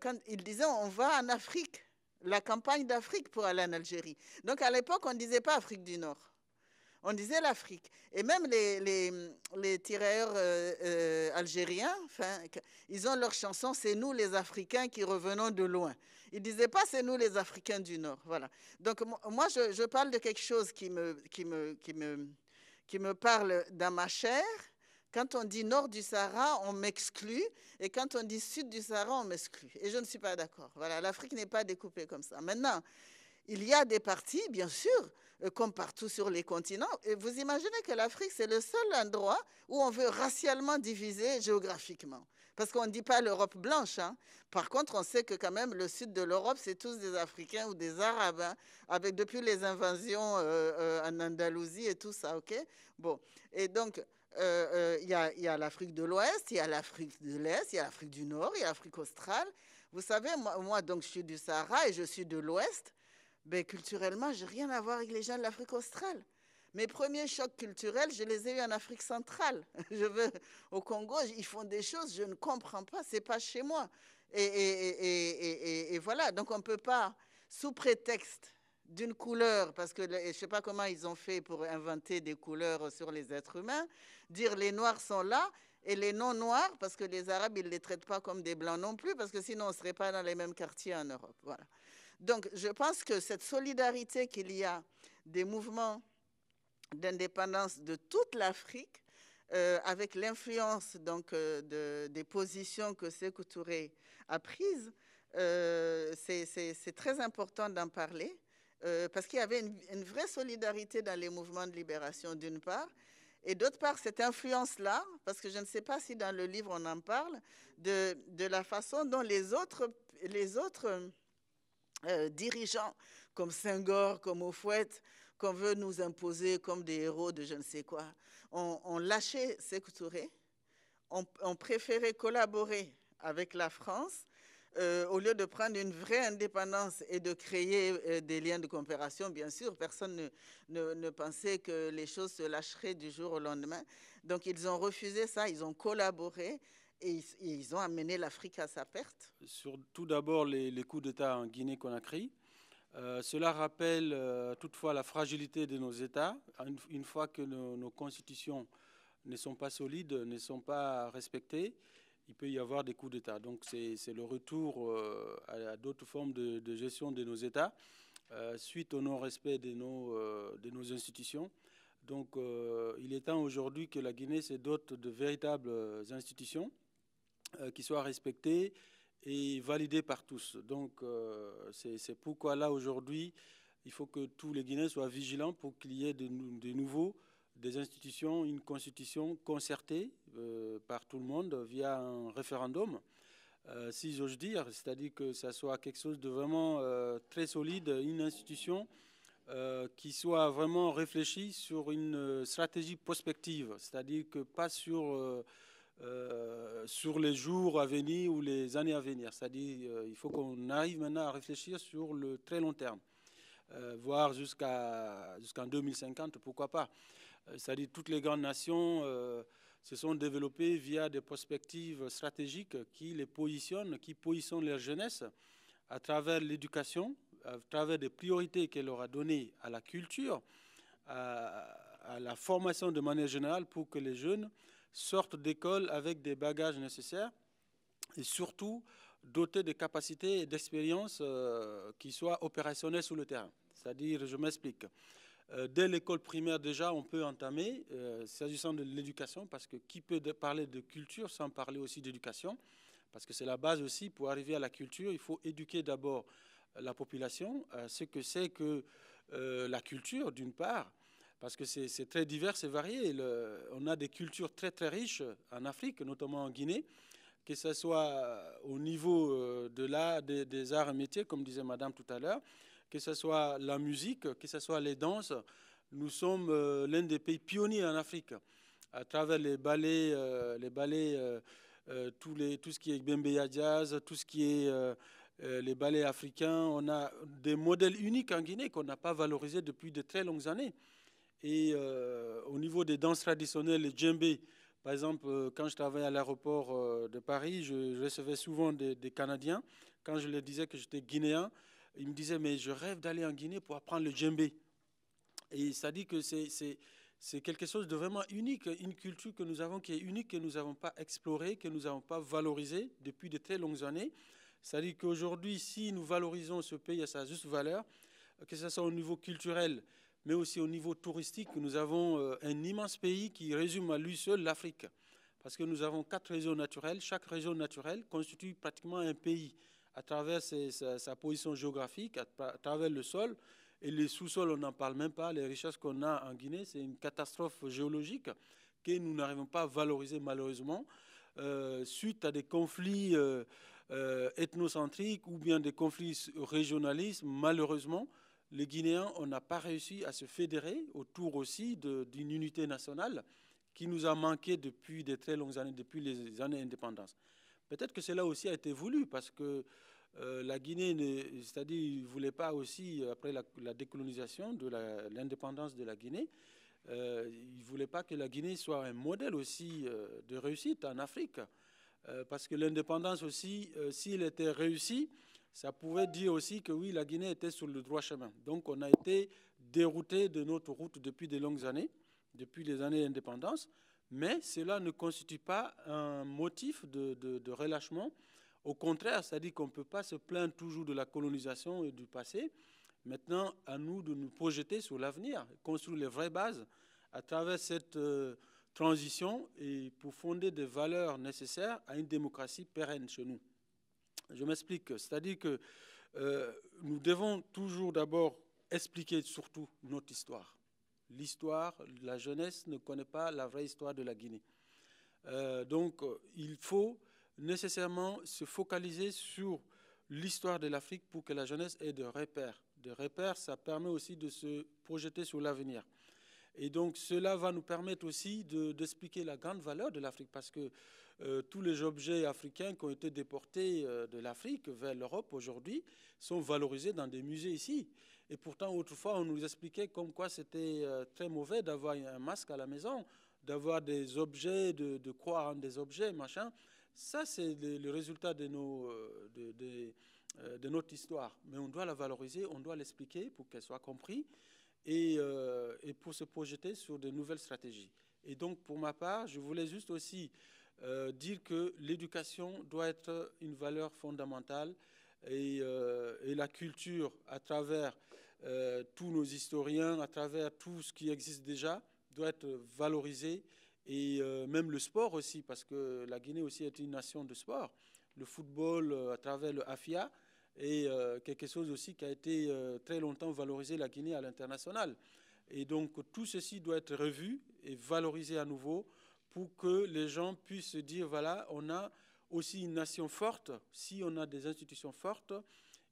quand il disait on va en Afrique, la campagne d'Afrique pour aller en Algérie. Donc à l'époque, on ne disait pas Afrique du Nord. On disait l'Afrique. Et même les, les, tirailleurs euh, euh, algériens, ils ont leur chanson C'est nous les Africains qui revenons de loin. Ils ne disaient pas C'est nous les Africains du Nord. Voilà. Donc moi, je, parle de quelque chose qui me, parle dans ma chair. Quand on dit nord du Sahara, on m'exclut. Et quand on dit sud du Sahara, on m'exclut. Et je ne suis pas d'accord. Voilà, l'Afrique n'est pas découpée comme ça. Maintenant, il y a des parties, bien sûr, euh, comme partout sur les continents. Et vous imaginez que l'Afrique, c'est le seul endroit où on veut racialement diviser géographiquement. Parce qu'on ne dit pas l'Europe blanche. Hein. Par contre, on sait que quand même le sud de l'Europe, c'est tous des Africains ou des Arabes, hein, avec depuis les invasions euh, euh, en Andalousie et tout ça, ok Bon, et donc, il y a l'Afrique de l'Ouest, il y a l'Afrique de l'Est, il y a l'Afrique du Nord, il y a l'Afrique australe. Vous savez, moi, moi, donc, je suis du Sahara et je suis de l'Ouest ben, culturellement, j'ai rien à voir avec les gens de l'Afrique australe. Mes premiers chocs culturels, je les ai eus en Afrique centrale. Je veux, au Congo, ils font des choses, je ne comprends pas, c'est pas chez moi. Et, voilà, donc on ne peut pas, sous prétexte d'une couleur, parce que je ne sais pas comment ils ont fait pour inventer des couleurs sur les êtres humains, dire les noirs sont là et les non-noirs, parce que les Arabes, ils ne les traitent pas comme des blancs non plus, parce que sinon on ne serait pas dans les mêmes quartiers en Europe. Voilà. Donc, je pense que cette solidarité qu'il y a des mouvements d'indépendance de toute l'Afrique, euh, avec l'influence donc euh, de, des positions que Sékou Touré a prises, euh, c'est très important d'en parler parce qu'il y avait une, vraie solidarité dans les mouvements de libération d'une part. Et d'autre part, cette influence-là, parce que je ne sais pas si dans le livre on en parle, de, la façon dont les autres, les autres euh, dirigeants comme Senghor, comme Ofouette, qu'on veut nous imposer comme des héros de je ne sais quoi, ont on lâché ces couturiers, ont on préféré collaborer avec la France euh, au lieu de prendre une vraie indépendance et de créer euh, des liens de coopération, bien sûr, personne ne, pensait que les choses se lâcheraient du jour au lendemain. Donc ils ont refusé ça, ils ont collaboré et ils, ont amené l'Afrique à sa perte Sur, Tout d'abord, les, les, coups d'État en guinée qu'on a Euh, cela rappelle euh, toutefois la fragilité de nos États. Une, fois que nos, constitutions ne sont pas solides, ne sont pas respectées, il peut y avoir des coups d'État. Donc c'est le retour euh, à, d'autres formes de, gestion de nos États euh, suite au non-respect de, de, nos institutions. Donc il est temps aujourd'hui que la Guinée se dote de véritables institutions euh, qui soit respecté et validé par tous. Donc euh, c'est pourquoi là aujourd'hui, il faut que tous les Guinéens soient vigilants pour qu'il y ait de, nouveau des institutions, une constitution concertée euh, par tout le monde via un référendum, si j'ose dire, c'est-à-dire que ça soit quelque chose de vraiment très solide, une institution qui soit vraiment réfléchie sur une stratégie prospective, c'est-à-dire que pas sur euh, sur les jours à venir ou les années à venir. C'est-à-dire, euh, il faut qu'on arrive maintenant à réfléchir sur le très long terme, euh, voire jusqu'en 2050, pourquoi pas. C'est-à-dire, toutes les grandes nations se sont développées via des perspectives stratégiques qui les positionnent, qui positionnent leur jeunesse à travers l'éducation, à travers des priorités qu'elle leur a données à la culture, à, la formation de manière générale pour que les jeunes sortent d'école avec des bagages nécessaires et surtout dotés de capacités et d'expériences euh, qui soient opérationnelles sur le terrain. C'est-à-dire, je m'explique. Euh, dès l'école primaire, déjà, on peut entamer, euh, s'agissant de l'éducation, parce que qui peut parler de culture sans parler aussi d'éducation Parce que c'est la base aussi, pour arriver à la culture, il faut éduquer d'abord la population, euh, ce que c'est que la culture, d'une part, parce que c'est très divers et varié. on a des cultures très très riches en Afrique, notamment en Guinée, que ce soit euh, au niveau euh, de l'art, des, arts et métiers, comme disait Madame tout à l'heure, que ce soit la musique, que ce soit les danses. Nous sommes euh, l'un des pays pionniers en Afrique à travers les ballets, les ballets tout, ce qui est Bembeya Jazz, tout ce qui est les ballets africains. On a des modèles uniques en Guinée qu'on n'a pas valorisés depuis de très longues années. Et euh, au niveau des danses traditionnelles, le djembe, par exemple, euh, quand je travaillais à l'aéroport euh, de Paris, je, recevais souvent des, Canadiens. Quand je leur disais que j'étais guinéen, ils me disaient Mais je rêve d'aller en Guinée pour apprendre le djembe ». Et ça dit que c'est quelque chose de vraiment unique, une culture que nous avons qui est unique, que nous n'avons pas explorée, que nous n'avons pas valorisée depuis de très longues années. Ça dit qu'aujourd'hui, si nous valorisons ce pays à sa juste valeur, que ce soit au niveau culturel, mais aussi au niveau touristique. Nous avons euh, un immense pays qui résume à lui seul l'Afrique, parce que nous avons quatre régions naturelles. Chaque région naturelle constitue pratiquement un pays à travers sa, position géographique, à, travers le sol. Et les sous-sols, on n'en parle même pas. Les richesses qu'on a en Guinée, c'est une catastrophe géologique que nous n'arrivons pas à valoriser malheureusement euh, suite à des conflits euh, ethnocentriques ou bien des conflits régionalistes, malheureusement. Les Guinéens, on n'a pas réussi à se fédérer autour aussi d'une unité nationale qui nous a manqué depuis des très longues années, depuis les années d'indépendance. Peut-être que cela aussi a été voulu parce que euh, la Guinée, c'est-à-dire, ne voulait pas aussi, après la, décolonisation de l'indépendance de la Guinée, euh, il ne voulait pas que la Guinée soit un modèle aussi euh, de réussite en Afrique. Euh, parce que l'indépendance aussi, s'il était réussi, ça pouvait dire aussi que oui, la Guinée était sur le droit chemin. Donc on a été dérouté de notre route depuis des longues années, depuis les années d'indépendance, mais cela ne constitue pas un motif de, de, relâchement. Au contraire, c'est-à-dire qu'on ne peut pas se plaindre toujours de la colonisation et du passé. Maintenant, à nous de nous projeter sur l'avenir, construire les vraies bases à travers cette euh, transition et pour fonder des valeurs nécessaires à une démocratie pérenne chez nous. Je m'explique. C'est-à-dire que euh, nous devons toujours d'abord expliquer surtout notre histoire. L'histoire, la jeunesse ne connaît pas la vraie histoire de la Guinée. Euh, donc, il faut nécessairement se focaliser sur l'histoire de l'Afrique pour que la jeunesse ait de repères. De repères, ça permet aussi de se projeter sur l'avenir. Et donc, cela va nous permettre aussi d'expliquer la grande valeur de l'Afrique, parce que euh, tous les objets africains qui ont été déportés euh, de l'Afrique vers l'Europe aujourd'hui sont valorisés dans des musées ici. Et pourtant, autrefois, on nous expliquait comme quoi c'était euh, très mauvais d'avoir un masque à la maison, d'avoir des objets, de, croire en des objets, machin. Ça, c'est le, résultat de, notre histoire. Mais on doit la valoriser, on doit l'expliquer pour qu'elle soit comprise et, pour se projeter sur de nouvelles stratégies. Et donc, pour ma part, je voulais juste aussi euh, dire que l'éducation doit être une valeur fondamentale et, euh, la culture, à travers euh, tous nos historiens, à travers tout ce qui existe déjà, doit être valorisée. Et même le sport aussi, parce que la Guinée aussi est une nation de sport. Le football, à travers le AFIA, est quelque chose aussi qui a été très longtemps valorisé la Guinée à l'international. Et donc tout ceci doit être revu et valorisé à nouveau pour que les gens puissent se dire, voilà, on a aussi une nation forte, si on a des institutions fortes,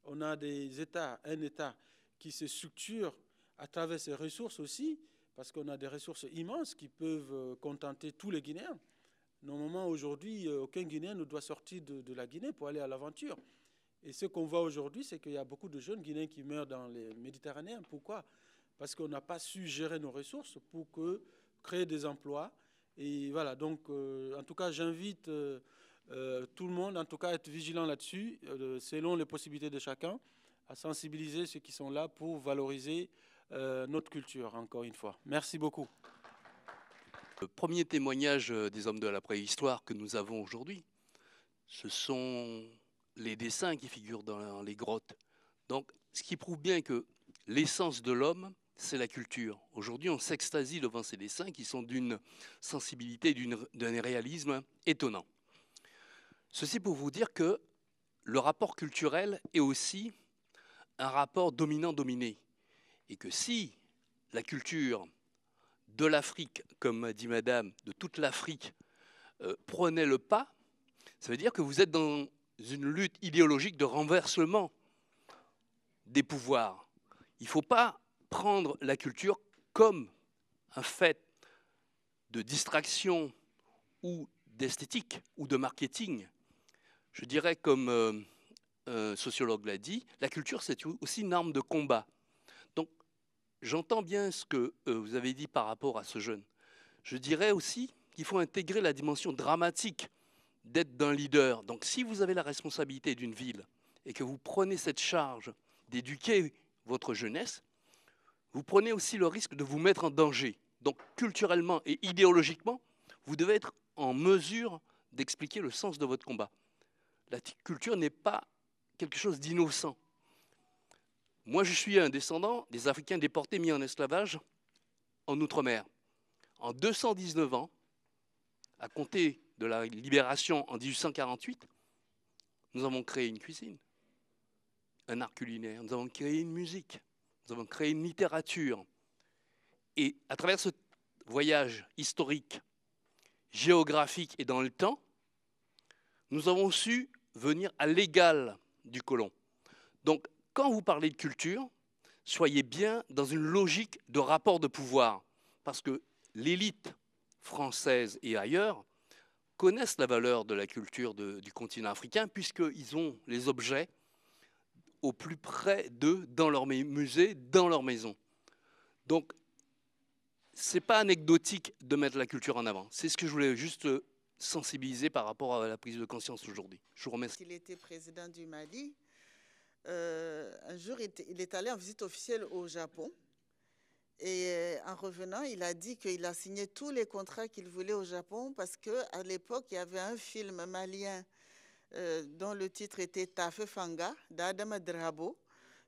on a des États, un État qui se structure à travers ses ressources aussi, parce qu'on a des ressources immenses qui peuvent euh, contenter tous les Guinéens. Normalement, aujourd'hui, euh, aucun Guinéen ne doit sortir de, la Guinée pour aller à l'aventure. Et ce qu'on voit aujourd'hui, c'est qu'il y a beaucoup de jeunes Guinéens qui meurent dans les Méditerranéens. Pourquoi Parce qu'on n'a pas su gérer nos ressources pour que, créer des emplois, et voilà, donc euh, en tout cas, j'invite euh, euh, tout le monde, en tout cas, à être vigilant là-dessus, selon les possibilités de chacun, à sensibiliser ceux qui sont là pour valoriser notre culture, encore une fois. Merci beaucoup. Le premier témoignage des hommes de la préhistoire que nous avons aujourd'hui, ce sont les dessins qui figurent dans les grottes. Donc, ce qui prouve bien que l'essence de l'homme c'est la culture. Aujourd'hui, on s'extasie devant ces dessins qui sont d'une sensibilité, d'un réalisme étonnant. Ceci pour vous dire que le rapport culturel est aussi un rapport dominant-dominé. Et que si la culture de l'Afrique, comme dit Madame, de toute l'Afrique, euh, prenait le pas, ça veut dire que vous êtes dans une lutte idéologique de renversement des pouvoirs. Il ne faut pas prendre la culture comme un fait de distraction ou d'esthétique ou de marketing. Je dirais, comme euh, euh, un sociologue l'a dit, la culture, c'est aussi une arme de combat. Donc, j'entends bien ce que euh, vous avez dit par rapport à ce jeune. Je dirais aussi qu'il faut intégrer la dimension dramatique d'être d'un leader. Donc, si vous avez la responsabilité d'une ville et que vous prenez cette charge d'éduquer votre jeunesse, vous prenez aussi le risque de vous mettre en danger. Donc culturellement et idéologiquement, vous devez être en mesure d'expliquer le sens de votre combat. La culture n'est pas quelque chose d'innocent. Moi, je suis un descendant des Africains déportés mis en esclavage en Outre-mer. En 219 ans, à compter de la libération en 1848, nous avons créé une cuisine, un art culinaire, nous avons créé une musique, nous avons créé une littérature. Et à travers ce voyage historique, géographique et dans le temps, nous avons su venir à l'égal du colon. Donc, quand vous parlez de culture, soyez bien dans une logique de rapport de pouvoir, parce que l'élite française et ailleurs connaissent la valeur de la culture du continent africain, puisqu'ils ont les objets au plus près d'eux, dans leur musée, dans leur maison. Donc, ce n'est pas anecdotique de mettre la culture en avant. C'est ce que je voulais juste euh, sensibiliser par rapport à la prise de conscience aujourd'hui. Je vous remercie. Il était président du Mali. Euh, un jour, il est allé en visite officielle au Japon. Et euh, en revenant, il a dit qu'il a signé tous les contrats qu'il voulait au Japon parce qu'à l'époque, il y avait un film malien euh, dont le titre était Tafe Fanga, d'Adama Drabo,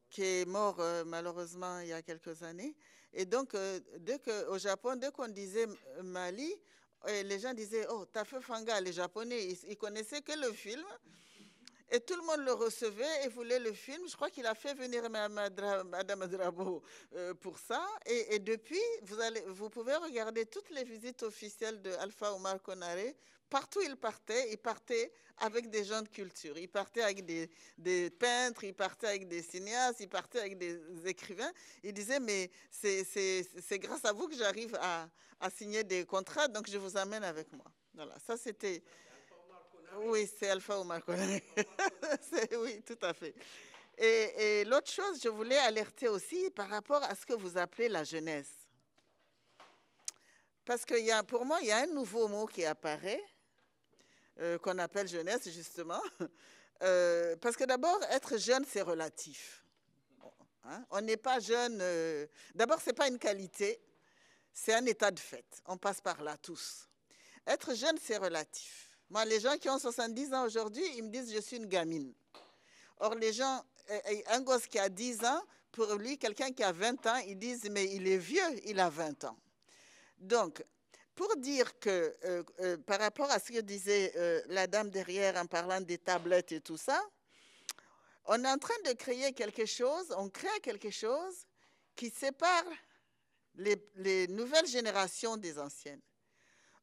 qui est mort euh, malheureusement il y a quelques années. Et donc, euh, dès au Japon, dès qu'on disait Mali, les gens disaient Oh, Tafe Fanga, les Japonais, ils, ne connaissaient que le film. Et tout le monde le recevait et voulait le film. Je crois qu'il a fait venir Madame Drabo pour ça. Et, depuis, vous, allez, vous pouvez regarder toutes les visites officielles de Alpha Omar Konare partout où il partait, il partait avec des gens de culture. Il partait avec des, peintres, il partait avec des cinéastes, il partait avec des écrivains. Il disait, mais c'est grâce à vous que j'arrive à, à, signer des contrats, donc je vous amène avec moi. Voilà, ça c'était... Oui, c'est Alpha Omar oui, tout à fait. Et, et l'autre chose, je voulais alerter aussi par rapport à ce que vous appelez la jeunesse. Parce que y a, pour moi, il y a un nouveau mot qui apparaît euh, qu'on appelle jeunesse, justement. Euh, parce que d'abord, être jeune, c'est relatif. Hein? On n'est pas jeune. Euh, d'abord, ce n'est pas une qualité, c'est un état de fait. On passe par là tous. Être jeune, c'est relatif. Moi, les gens qui ont 70 ans aujourd'hui, ils me disent je suis une gamine. Or, les gens, un gosse qui a 10 ans, pour lui, quelqu'un qui a 20 ans, ils disent mais il est vieux, il a 20 ans. Donc, pour dire que euh, euh, par rapport à ce que disait euh, la dame derrière en parlant des tablettes et tout ça, on est en train de créer quelque chose, on crée quelque chose qui sépare les, les nouvelles générations des anciennes.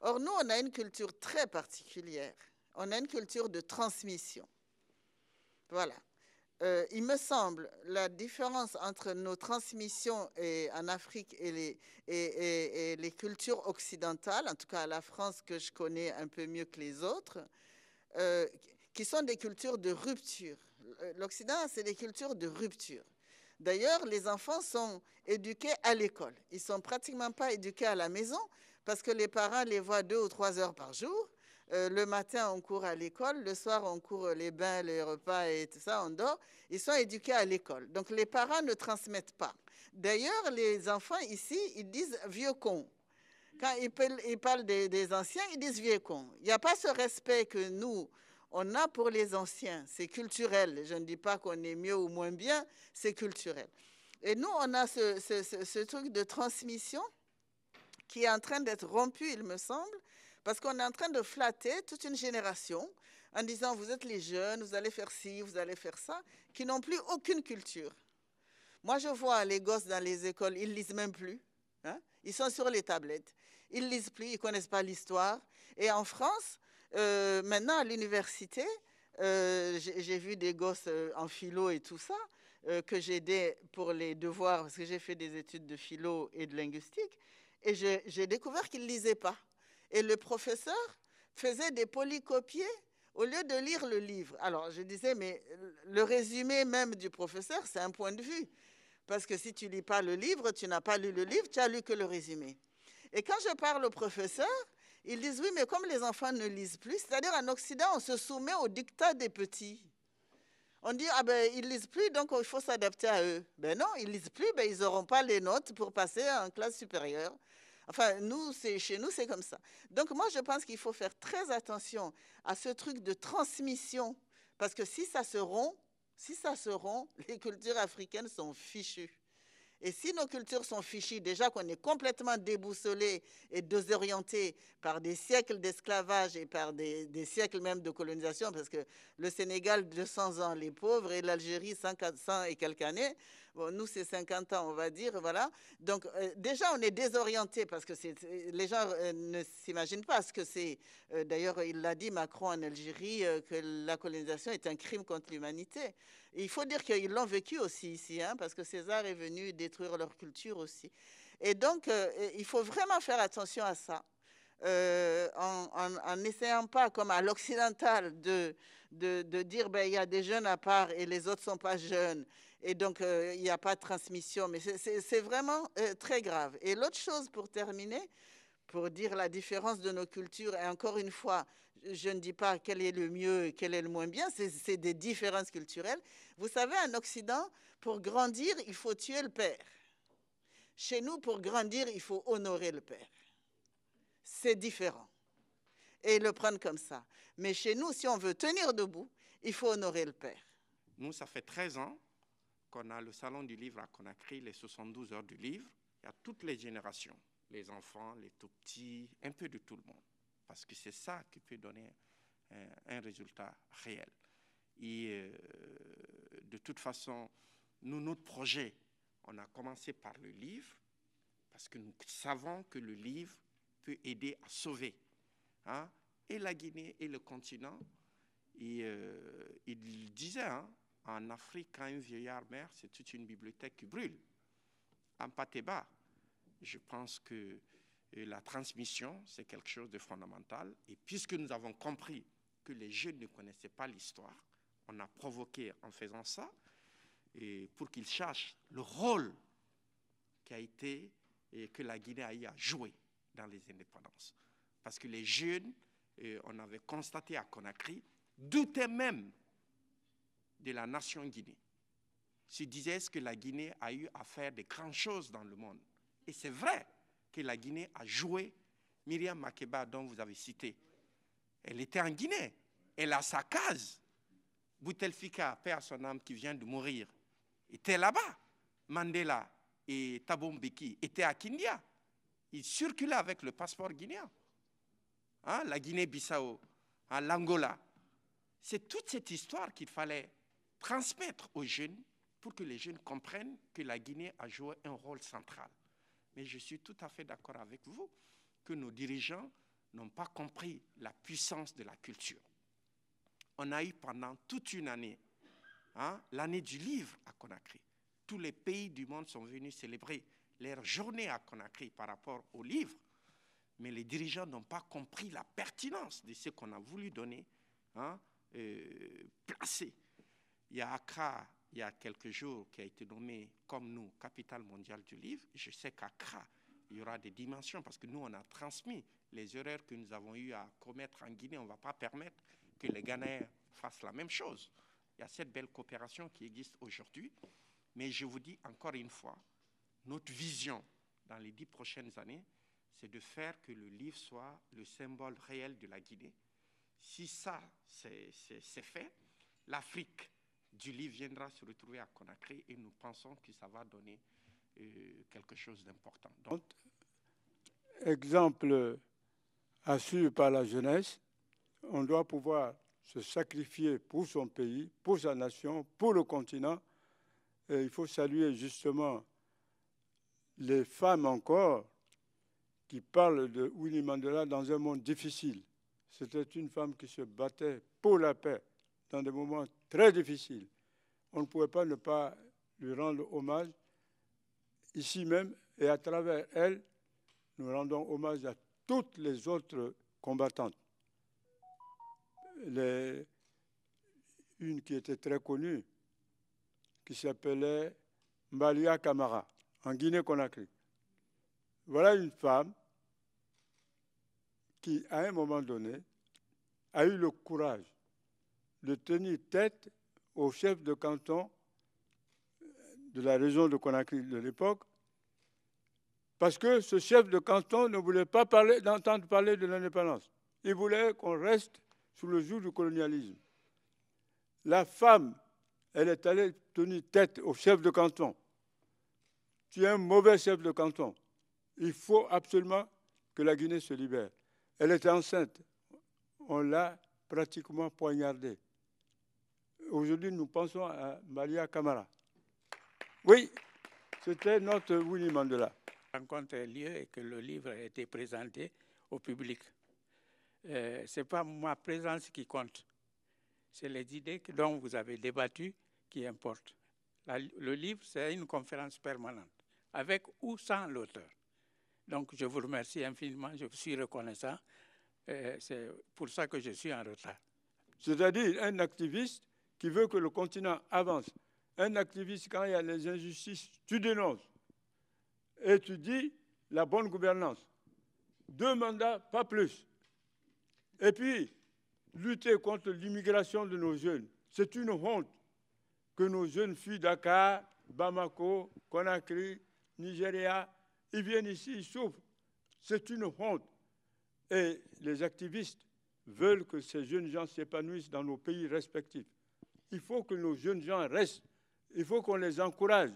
Or, nous, on a une culture très particulière. On a une culture de transmission. Voilà. Euh, il me semble, la différence entre nos transmissions en Afrique et les, cultures occidentales, en tout cas la France que je connais un peu mieux que les autres, euh, qui sont des cultures de rupture. L'Occident, c'est des cultures de rupture. D'ailleurs, les enfants sont éduqués à l'école. Ils ne sont pratiquement pas éduqués à la maison parce que les parents les voient deux ou trois heures par jour euh, le matin, on court à l'école. Le soir, on court euh, les bains, les repas et tout ça, on dort. Ils sont éduqués à l'école. Donc, les parents ne transmettent pas. D'ailleurs, les enfants ici, ils disent vieux con. Quand ils parlent, des, anciens, ils disent vieux con. Il n'y a pas ce respect que nous, on a pour les anciens. C'est culturel. Je ne dis pas qu'on est mieux ou moins bien, c'est culturel. Et nous, on a ce, truc de transmission qui est en train d'être rompu, il me semble, parce qu'on est en train de flatter toute une génération en disant vous êtes les jeunes, vous allez faire ci, vous allez faire ça, qui n'ont plus aucune culture. Moi, je vois les gosses dans les écoles, ils lisent même plus. Hein. Ils sont sur les tablettes. Ils lisent plus, ils connaissent pas l'histoire. Et en France, euh, maintenant à l'université, euh, j'ai vu des gosses euh, en philo et tout ça euh, que j'aidais pour les devoirs parce que j'ai fait des études de philo et de linguistique. Et j'ai découvert qu'ils lisaient pas. Et le professeur faisait des polycopiés au lieu de lire le livre. Alors je disais, mais le résumé même du professeur, c'est un point de vue. Parce que si tu lis pas le livre, tu n'as pas lu le livre, tu as lu que le résumé. Et quand je parle au professeur, ils disent oui, mais comme les enfants ne lisent plus, c'est-à-dire en Occident, on se soumet au dictat des petits. On dit, ah ben, ils lisent plus, donc il faut s'adapter à eux. Ben non, ils lisent plus, ben ils n'auront pas les notes pour passer en classe supérieure. Enfin, nous, chez nous, c'est comme ça. Donc moi, je pense qu'il faut faire très attention à ce truc de transmission, parce que si ça se rompt, si ça se rompt, les cultures africaines sont fichues. Et si nos cultures sont fichues, déjà qu'on est complètement déboussolé et désorienté par des siècles d'esclavage et par des, des, siècles même de colonisation, parce que le Sénégal, 200 ans, les pauvres, et l'Algérie, 100 et quelques années, nous, c'est 50 ans, on va dire, voilà. Donc, euh, déjà, on est désorienté parce que les gens euh, ne s'imaginent pas ce que c'est. Euh, d'ailleurs, il l'a dit, Macron, en Algérie, que la colonisation est un crime contre l'humanité. Il faut dire qu'ils l'ont vécu aussi ici, hein, parce que César est venu détruire leur culture aussi. Et donc, il faut vraiment faire attention à ça. en n'essayant pas, comme à l'occidental, de, dire ben, il y a des jeunes à part et les autres ne sont pas jeunes, et donc euh, il n'y a pas de transmission. Mais c'est vraiment euh, très grave. Et l'autre chose pour terminer, pour dire la différence de nos cultures, et encore une fois, je ne dis pas quel est le mieux, quel est le moins bien, c'est des différences culturelles. Vous savez, en Occident, pour grandir, il faut tuer le père. Chez nous, pour grandir, il faut honorer le père. C'est différent. Et le prendre comme ça. Mais chez nous, si on veut tenir debout, il faut honorer le père. Nous, ça fait 13 ans on a le Salon du Livre à Conakry, les 72 heures du livre. Il y a toutes les générations, les enfants, les tout petits, un peu de tout le monde. Parce que c'est ça qui peut donner un, résultat réel. Et euh, de toute façon, nous, notre projet, on a commencé par le livre, parce que nous savons que le livre peut aider à sauver hein, et la Guinée et le continent. Et euh, il disait, hein, en Afrique, quand un vieillard meurt, c'est toute une bibliothèque qui brûle. En Pateba, je pense que euh, la transmission, c'est quelque chose de fondamental. Et puisque nous avons compris que les jeunes ne connaissaient pas l'histoire, on a provoqué en faisant ça, pour qu'ils cherchent le rôle qui a été et que la Guinée a joué dans les indépendances. Parce que les jeunes, euh, on avait constaté à Conakry, doutaient même de la nation Guinée se disait que la Guinée a eu à faire de grandes choses dans le monde. Et c'est vrai que la Guinée a joué Myriam Makeba, dont vous avez cité. Elle était en Guinée. Elle a sa case. Boutelfika, père à son âme, qui vient de mourir, était là-bas. Mandela et Thabo étaient à Kindia. Ils circulaient avec le passeport guinéen. Hein, la Guinée-Bissau, hein, l'Angola. C'est toute cette histoire qu'il fallait transmettre aux jeunes pour que les jeunes comprennent que la Guinée a joué un rôle central. Mais je suis tout à fait d'accord avec vous que nos dirigeants n'ont pas compris la puissance de la culture. On a eu pendant toute une année, hein, l'année du livre à Conakry. Tous les pays du monde sont venus célébrer leur journée à Conakry par rapport au livre. Mais les dirigeants n'ont pas compris la pertinence de ce qu'on a voulu donner, hein, euh, placer il y a Accra, il y a quelques jours, qui a été nommé comme nous, capitale mondiale du livre. Je sais qu'Accra, il y aura des dimensions parce que nous, on a transmis les erreurs que nous avons eues à commettre en Guinée. On ne va pas permettre que les Ghanais fassent la même chose. Il y a cette belle coopération qui existe aujourd'hui. Mais je vous dis encore une fois, notre vision dans les dix prochaines années, c'est de faire que le livre soit le symbole réel de la Guinée. Si ça, c'est fait, l'Afrique du livre viendra se retrouver à Conakry et nous pensons que ça va donner euh, quelque chose d'important. Donc... Exemple assuré par la jeunesse, on doit pouvoir se sacrifier pour son pays, pour sa nation, pour le continent. Et il faut saluer justement les femmes encore qui parlent de Winnie Mandela dans un monde difficile. C'était une femme qui se battait pour la paix dans des moments très difficile. On ne pouvait pas ne pas lui rendre hommage ici même et à travers elle, nous rendons hommage à toutes les autres combattantes. une qui était très connue, qui s'appelait Mbalia Kamara, en Guinée-Conakry. Voilà une femme qui, à un moment donné, a eu le courage de tenir tête au chef de canton euh, de la région de Conakry de l'époque, parce que ce chef de canton ne voulait pas parler, d'entendre parler de l'indépendance. Il voulait qu'on reste sous le joug du colonialisme. La femme, elle est allée tenir tête au chef de canton. Tu es un mauvais chef de canton. Il faut absolument que la Guinée se libère. Elle était enceinte. On l'a pratiquement poignardée aujourd'hui, nous pensons à Maria Kamara. Oui, c'était notre Winnie Mandela. La rencontre a lieu et que le livre a été présenté au public. Euh, Ce n'est pas ma présence qui compte, c'est les idées dont vous avez débattu qui importent. le livre, c'est une conférence permanente, avec ou sans l'auteur. Donc, je vous remercie infiniment, je suis reconnaissant. Euh, c'est pour ça que je suis en retard. C'est-à-dire, un activiste qui veut que le continent avance. Un activiste, quand il y a les injustices, tu dénonces. Et tu dis la bonne gouvernance. Deux mandats, pas plus. Et puis, lutter contre l'immigration de nos jeunes. C'est une honte que nos jeunes fuient Dakar, Bamako, Conakry, Nigeria. Ils viennent ici, ils souffrent. C'est une honte. Et les activistes veulent que ces jeunes gens s'épanouissent dans nos pays respectifs il faut que nos jeunes gens restent. Il faut qu'on les encourage.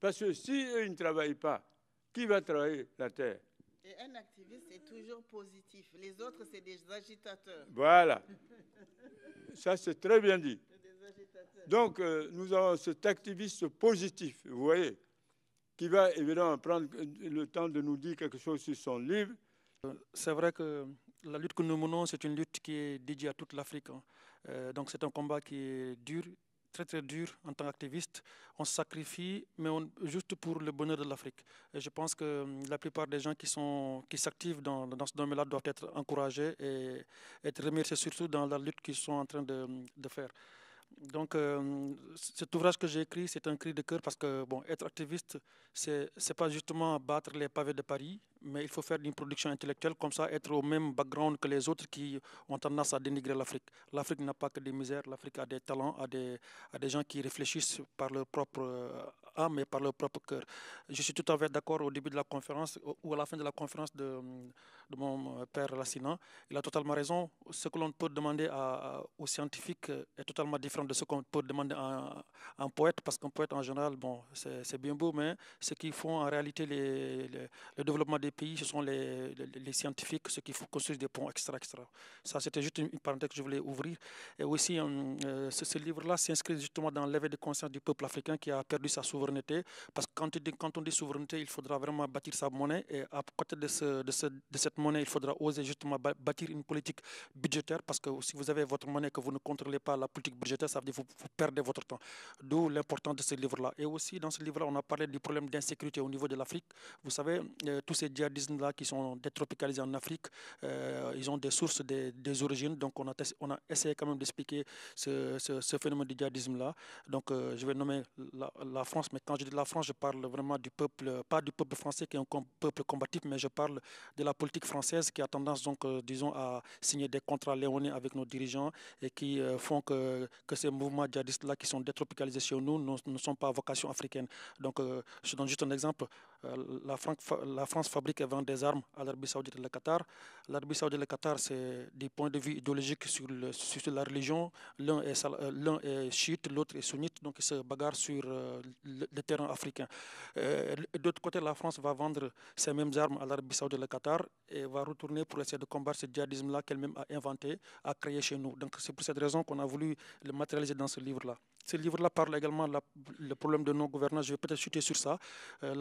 Parce que si ils ne travaillent pas, qui va travailler la terre Et un activiste est toujours positif. Les autres, c'est des agitateurs. Voilà. Ça, c'est très bien dit. Donc, euh, nous avons cet activiste positif, vous voyez, qui va évidemment prendre le temps de nous dire quelque chose sur son livre. Euh, c'est vrai que la lutte que nous menons, c'est une lutte qui est dédiée à toute l'Afrique. Hein. Euh, donc c'est un combat qui est dur, très très dur en tant qu'activiste. On se sacrifie, mais juste pour le bonheur de l'Afrique. Et je pense que hum, la plupart des gens qui sont qui s'activent dans, dans, ce domaine-là doivent être encouragés et être remerciés surtout dans la lutte qu'ils sont en train de, de faire. Donc, hum, cet ouvrage que j'ai écrit, c'est un cri de cœur parce que, bon, être activiste, c'est, c'est pas justement battre les pavés de Paris, mais il faut faire une production intellectuelle, comme ça, être au même background que les autres qui ont tendance à dénigrer l'Afrique. L'Afrique n'a pas que des misères, l'Afrique a des talents, a des, des gens qui réfléchissent par leur propre euh, âme et par leur propre cœur. Je suis tout à fait d'accord au début de la conférence ou à la fin de la conférence de, de mon euh, père Lassina. Il a totalement raison. Ce que l'on peut demander à, aux scientifiques euh, est totalement différent de ce qu'on peut demander à, un poète, parce qu'un poète en général, bon, c'est bien beau, mais ce qu'ils font en réalité, le développement des pays, ce sont les, les, scientifiques, ceux qui construisent des ponts, extra, extra. Ça, c'était juste une parenthèse que je voulais ouvrir. Et aussi, euh, ce, ce livre-là s'inscrit justement dans l'éveil de conscience du peuple africain qui a perdu sa souveraineté souveraineté, parce que quand, on dit souveraineté, il faudra vraiment bâtir sa monnaie, et à côté de, de, cette monnaie, il faudra oser justement bâtir une politique budgétaire, parce que si vous avez votre monnaie que vous ne contrôlez pas la politique budgétaire, ça veut dire que vous, perdez votre temps. D'où l'importance de ce livre-là. Et aussi, dans ce livre-là, on a parlé du problème d'insécurité au niveau de l'Afrique. Vous savez, euh, tous ces djihadismes là qui sont détropicalisés en Afrique, euh, ils ont des sources, des, origines. Donc, on a, on a essayé quand même d'expliquer ce, phénomène du djihadisme-là. Donc, euh, je vais nommer la France mais quand je dis de la France, je parle vraiment du peuple, pas du peuple français qui est un peuple combatif, mais je parle de la politique française qui a tendance, donc, euh, disons, à signer des contrats léonés avec nos dirigeants et qui euh, font que, que, ces mouvements djihadistes-là qui sont détropicalisés chez nous ne, sont pas à vocation africaine. Donc, euh, je donne juste un exemple. La, la, France fabrique et vend des armes à l'Arabie saoudite et le Qatar. L'Arabie saoudite et le Qatar, c'est des points de vue idéologiques sur, sur la religion. L'un est, est chiite, l'autre est sunnite, donc ils se bagarrent sur le, terrain africain. Euh, D'autre côté, la France va vendre ses mêmes armes à l'Arabie saoudite et le Qatar et va retourner pour essayer de combattre ce djihadisme-là qu'elle-même a inventé, a créé chez nous. Donc c'est pour cette raison qu'on a voulu le matérialiser dans ce livre-là. Ce livre-là parle également la, le problème de nos gouvernance Je vais peut-être chuter sur ça. Euh,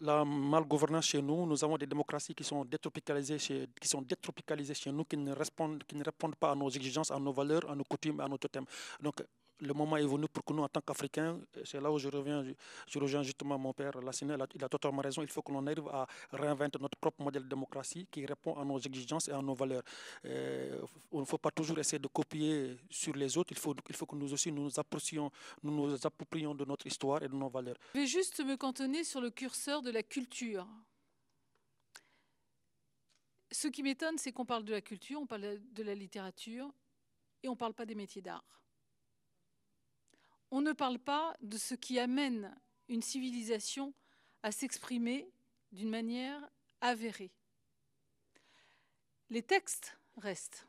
la, mal-gouvernance chez nous, nous avons des démocraties qui sont détropicalisées chez, qui sont détropicalisées chez nous, qui ne, répondent, qui ne répondent pas à nos exigences, à nos valeurs, à nos coutumes, à nos totems. Donc le moment est venu pour que nous, en tant qu'Africains, euh, c'est là où je reviens, je rejoins justement mon père il a totalement raison, il faut que l'on arrive à réinventer notre propre modèle de démocratie qui répond à nos exigences et à nos valeurs. Il euh, on ne faut pas toujours essayer de copier sur les autres, il faut, il faut que nous aussi nous approchions, nous nous approprions de notre histoire et de nos valeurs. Je vais juste me cantonner sur le curseur de la culture. Ce qui m'étonne, c'est qu'on parle de la culture, on parle de la littérature et on ne parle pas des métiers d'art on ne parle pas de ce qui amène une civilisation à s'exprimer d'une manière avérée. Les textes restent.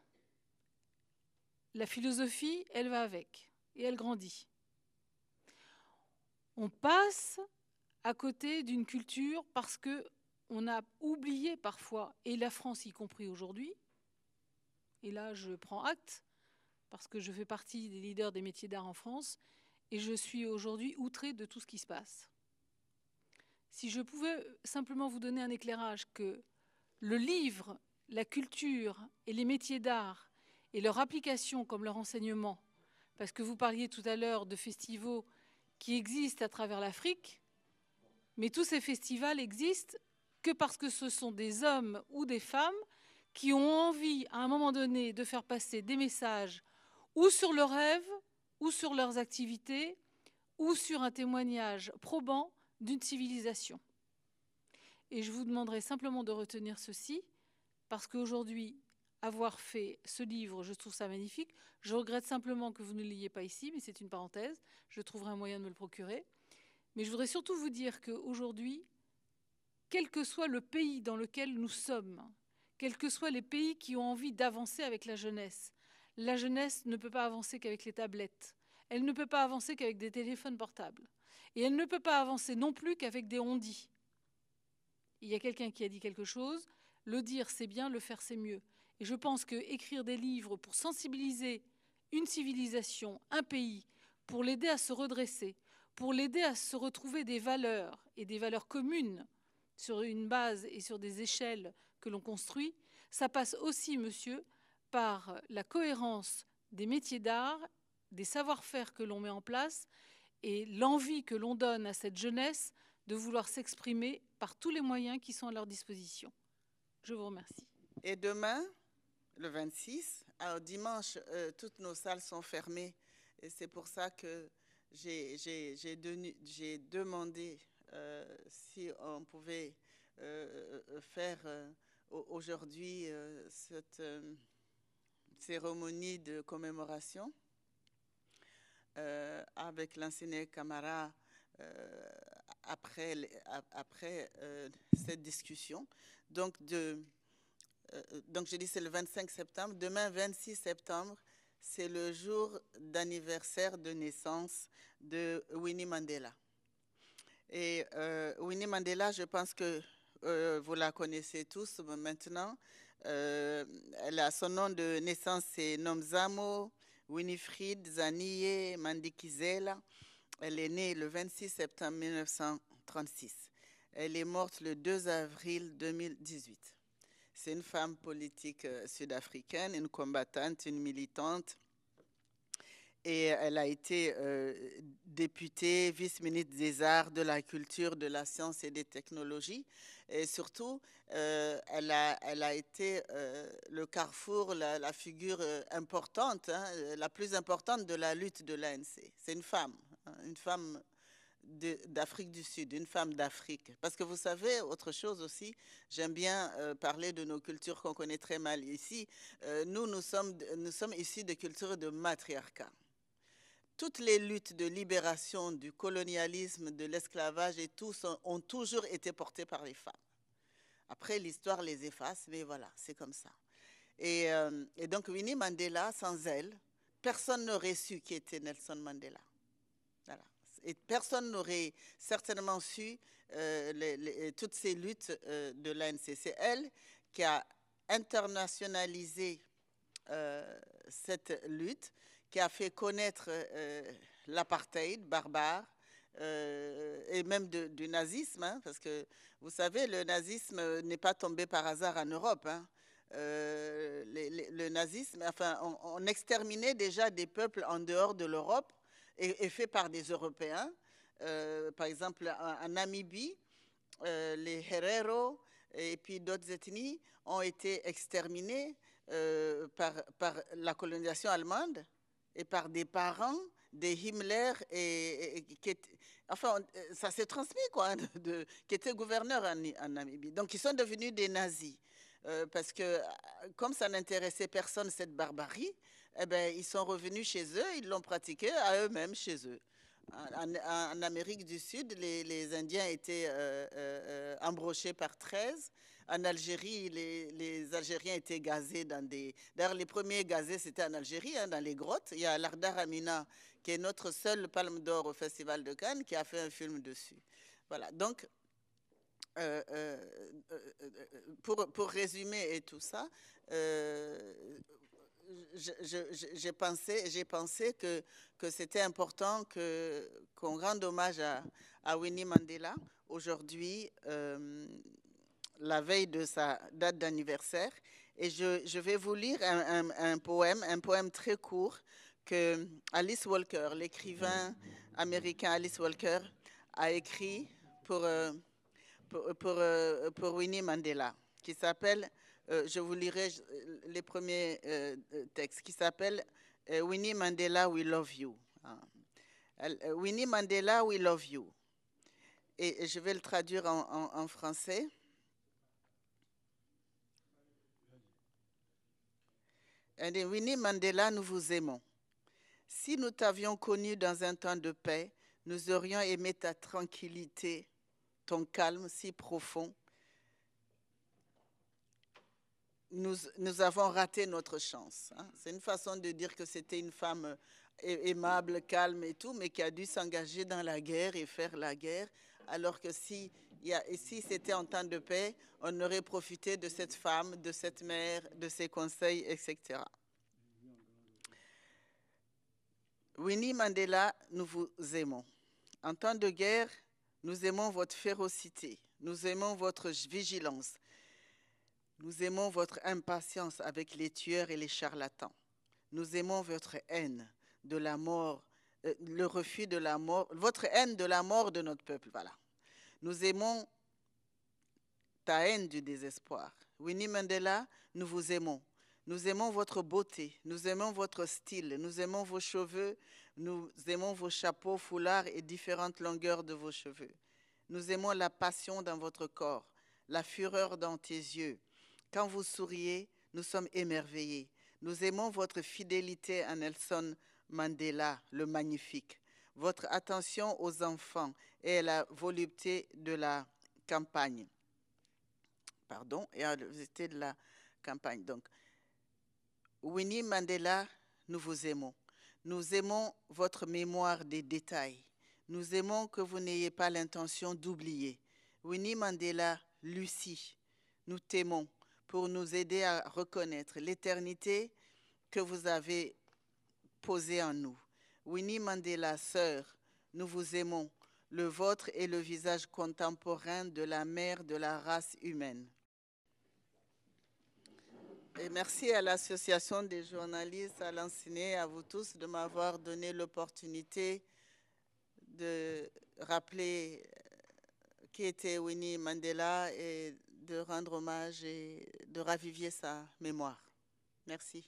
La philosophie, elle va avec et elle grandit. On passe à côté d'une culture parce que on a oublié parfois, et la France y compris aujourd'hui, et là je prends acte, parce que je fais partie des leaders des métiers d'art en France, et je suis aujourd'hui outrée de tout ce qui se passe. Si je pouvais simplement vous donner un éclairage que le livre, la culture et les métiers d'art et leur application comme leur enseignement, parce que vous parliez tout à l'heure de festivals qui existent à travers l'Afrique, mais tous ces festivals existent que parce que ce sont des hommes ou des femmes qui ont envie, à un moment donné, de faire passer des messages ou sur le rêve ou sur leurs activités ou sur un témoignage probant d'une civilisation. Et je vous demanderai simplement de retenir ceci, parce qu'aujourd'hui, avoir fait ce livre, je trouve ça magnifique. Je regrette simplement que vous ne l'ayez pas ici, mais c'est une parenthèse. Je trouverai un moyen de me le procurer. Mais je voudrais surtout vous dire qu'aujourd'hui, quel que soit le pays dans lequel nous sommes, quels que soient les pays qui ont envie d'avancer avec la jeunesse, la jeunesse ne peut pas avancer qu'avec les tablettes. Elle ne peut pas avancer qu'avec des téléphones portables. Et elle ne peut pas avancer non plus qu'avec des ondits. Il y a quelqu'un qui a dit quelque chose, le dire c'est bien, le faire c'est mieux. Et je pense que écrire des livres pour sensibiliser une civilisation, un pays, pour l'aider à se redresser, pour l'aider à se retrouver des valeurs et des valeurs communes sur une base et sur des échelles que l'on construit, ça passe aussi, monsieur, par la cohérence des métiers d'art, des savoir-faire que l'on met en place et l'envie que l'on donne à cette jeunesse de vouloir s'exprimer par tous les moyens qui sont à leur disposition. Je vous remercie. Et demain, le 26, alors dimanche, euh, toutes nos salles sont fermées. Et c'est pour ça que j'ai demandé euh, si on pouvait euh, faire aujourd'hui cette cérémonie de commémoration euh, avec l'ancien Camara euh, après, euh, cette discussion. Donc, de, donc je dis c'est le 25 septembre. Demain, 26 septembre, c'est le jour d'anniversaire de naissance de Winnie Mandela. Et Winnie Mandela, je pense que vous la connaissez tous maintenant. Euh, elle a son nom de naissance, c'est Nomzamo Winifried Zaniye Mandikizela. Elle est née le 26 septembre 1936. Elle est morte le 2 avril 2018. C'est une femme politique euh, sud-africaine, une combattante, une militante, et elle a été euh, députée, vice-ministre des Arts, de la Culture, de la Science et des Technologies. Et surtout, euh, elle, a, elle, a, été euh, le carrefour, la, figure importante, hein, la plus importante de la lutte de l'ANC. C'est une femme, hein, une femme d'Afrique du Sud, une femme d'Afrique. Parce que vous savez, autre chose aussi, j'aime bien parler de nos cultures qu'on connaît très mal ici. nous, nous sommes, nous sommes ici de cultures de matriarcat. Toutes les luttes de libération du colonialisme, de l'esclavage et tous ont toujours été portées par les femmes. Après, l'histoire les efface, mais voilà, c'est comme ça. Et, euh, donc, Winnie Mandela, sans elle, personne n'aurait su qui était Nelson Mandela. Et personne n'aurait certainement su euh, toutes ces luttes euh, de l'ANC. C'est elle qui a internationalisé cette lutte qui a fait connaître euh, l'apartheid barbare euh, et même du nazisme, hein, parce que vous savez, le nazisme euh, n'est pas tombé par hasard en Europe. Hein. le nazisme, enfin, on, exterminait déjà des peuples en dehors de l'Europe et, fait par des Européens. par exemple, en, Namibie, les Herero et puis d'autres ethnies ont été exterminées par la colonisation allemande et par des parents des Himmler et, qui enfin euh, ça s'est transmis quoi de, qui étaient gouverneurs en, Namibie donc ils sont devenus des nazis euh, parce que euh, comme ça n'intéressait personne cette barbarie eh ben, ils sont revenus chez eux ils l'ont pratiqué à eux-mêmes chez eux en, Amérique du Sud les, Indiens étaient embrochés par 13 en Algérie, les, Algériens étaient gazés dans des... D'ailleurs, les premiers gazés, c'était en Algérie, hein, dans les grottes. Il y a Lardar Amina, qui est notre seule palme d'or au Festival de Cannes, qui a fait un film dessus. Voilà, donc... Euh, euh, euh, pour, pour, résumer et tout ça, j'ai pensé, j'ai pensé que, que c'était important que qu'on rende hommage à, à Winnie Mandela aujourd'hui la veille de sa date d'anniversaire. Et je, vais vous lire un, poème, un poème très court que Alice Walker, l'écrivain américain Alice Walker, a écrit pour, euh, euh, Winnie Mandela, qui s'appelle, euh, je vous lirai les premiers textes, qui s'appelle Winnie Mandela, We Love You. Ah. Winnie Mandela, We Love You. Et je vais le traduire en français. Elle Winnie Mandela, nous vous aimons. Si nous t'avions connu dans un temps de paix, nous aurions aimé ta tranquillité, ton calme si profond. Nous, nous avons raté notre chance. Hein. C'est une façon de dire que c'était une femme euh, aimable, calme et tout, mais qui a dû s'engager dans la guerre et faire la guerre, alors que si et si c'était en temps de paix, on aurait profité de cette femme, de cette mère, de ses conseils, etc. Winnie Mandela, nous vous aimons. En temps de guerre, nous aimons votre férocité, nous aimons votre vigilance, nous aimons votre impatience avec les tueurs et les charlatans. Nous aimons votre haine de la mort, euh, le refus de la mort, votre haine de la mort de notre peuple, voilà. Nous aimons ta haine du désespoir. Winnie Mandela, nous vous aimons. Nous aimons votre beauté, nous aimons votre style, nous aimons vos cheveux, nous aimons vos chapeaux, foulards et différentes longueurs de vos cheveux. Nous aimons la passion dans votre corps, la fureur dans tes yeux. Quand vous souriez, nous sommes émerveillés. Nous aimons votre fidélité à Nelson Mandela, le magnifique votre attention aux enfants et à la volupté de la campagne. Pardon, et à la volupté de la campagne. Donc, Winnie Mandela, nous vous aimons. Nous aimons votre mémoire des détails. Nous aimons que vous n'ayez pas l'intention d'oublier. Winnie Mandela, Lucie, nous t'aimons pour nous aider à reconnaître l'éternité que vous avez posée en nous. Winnie Mandela, sœur, nous vous aimons. Le vôtre est le visage contemporain de la mère de la race humaine. Et merci à l'Association des journalistes, à Lanciné, à vous tous de m'avoir donné l'opportunité de rappeler qui était Winnie Mandela et de rendre hommage et de raviver sa mémoire. Merci.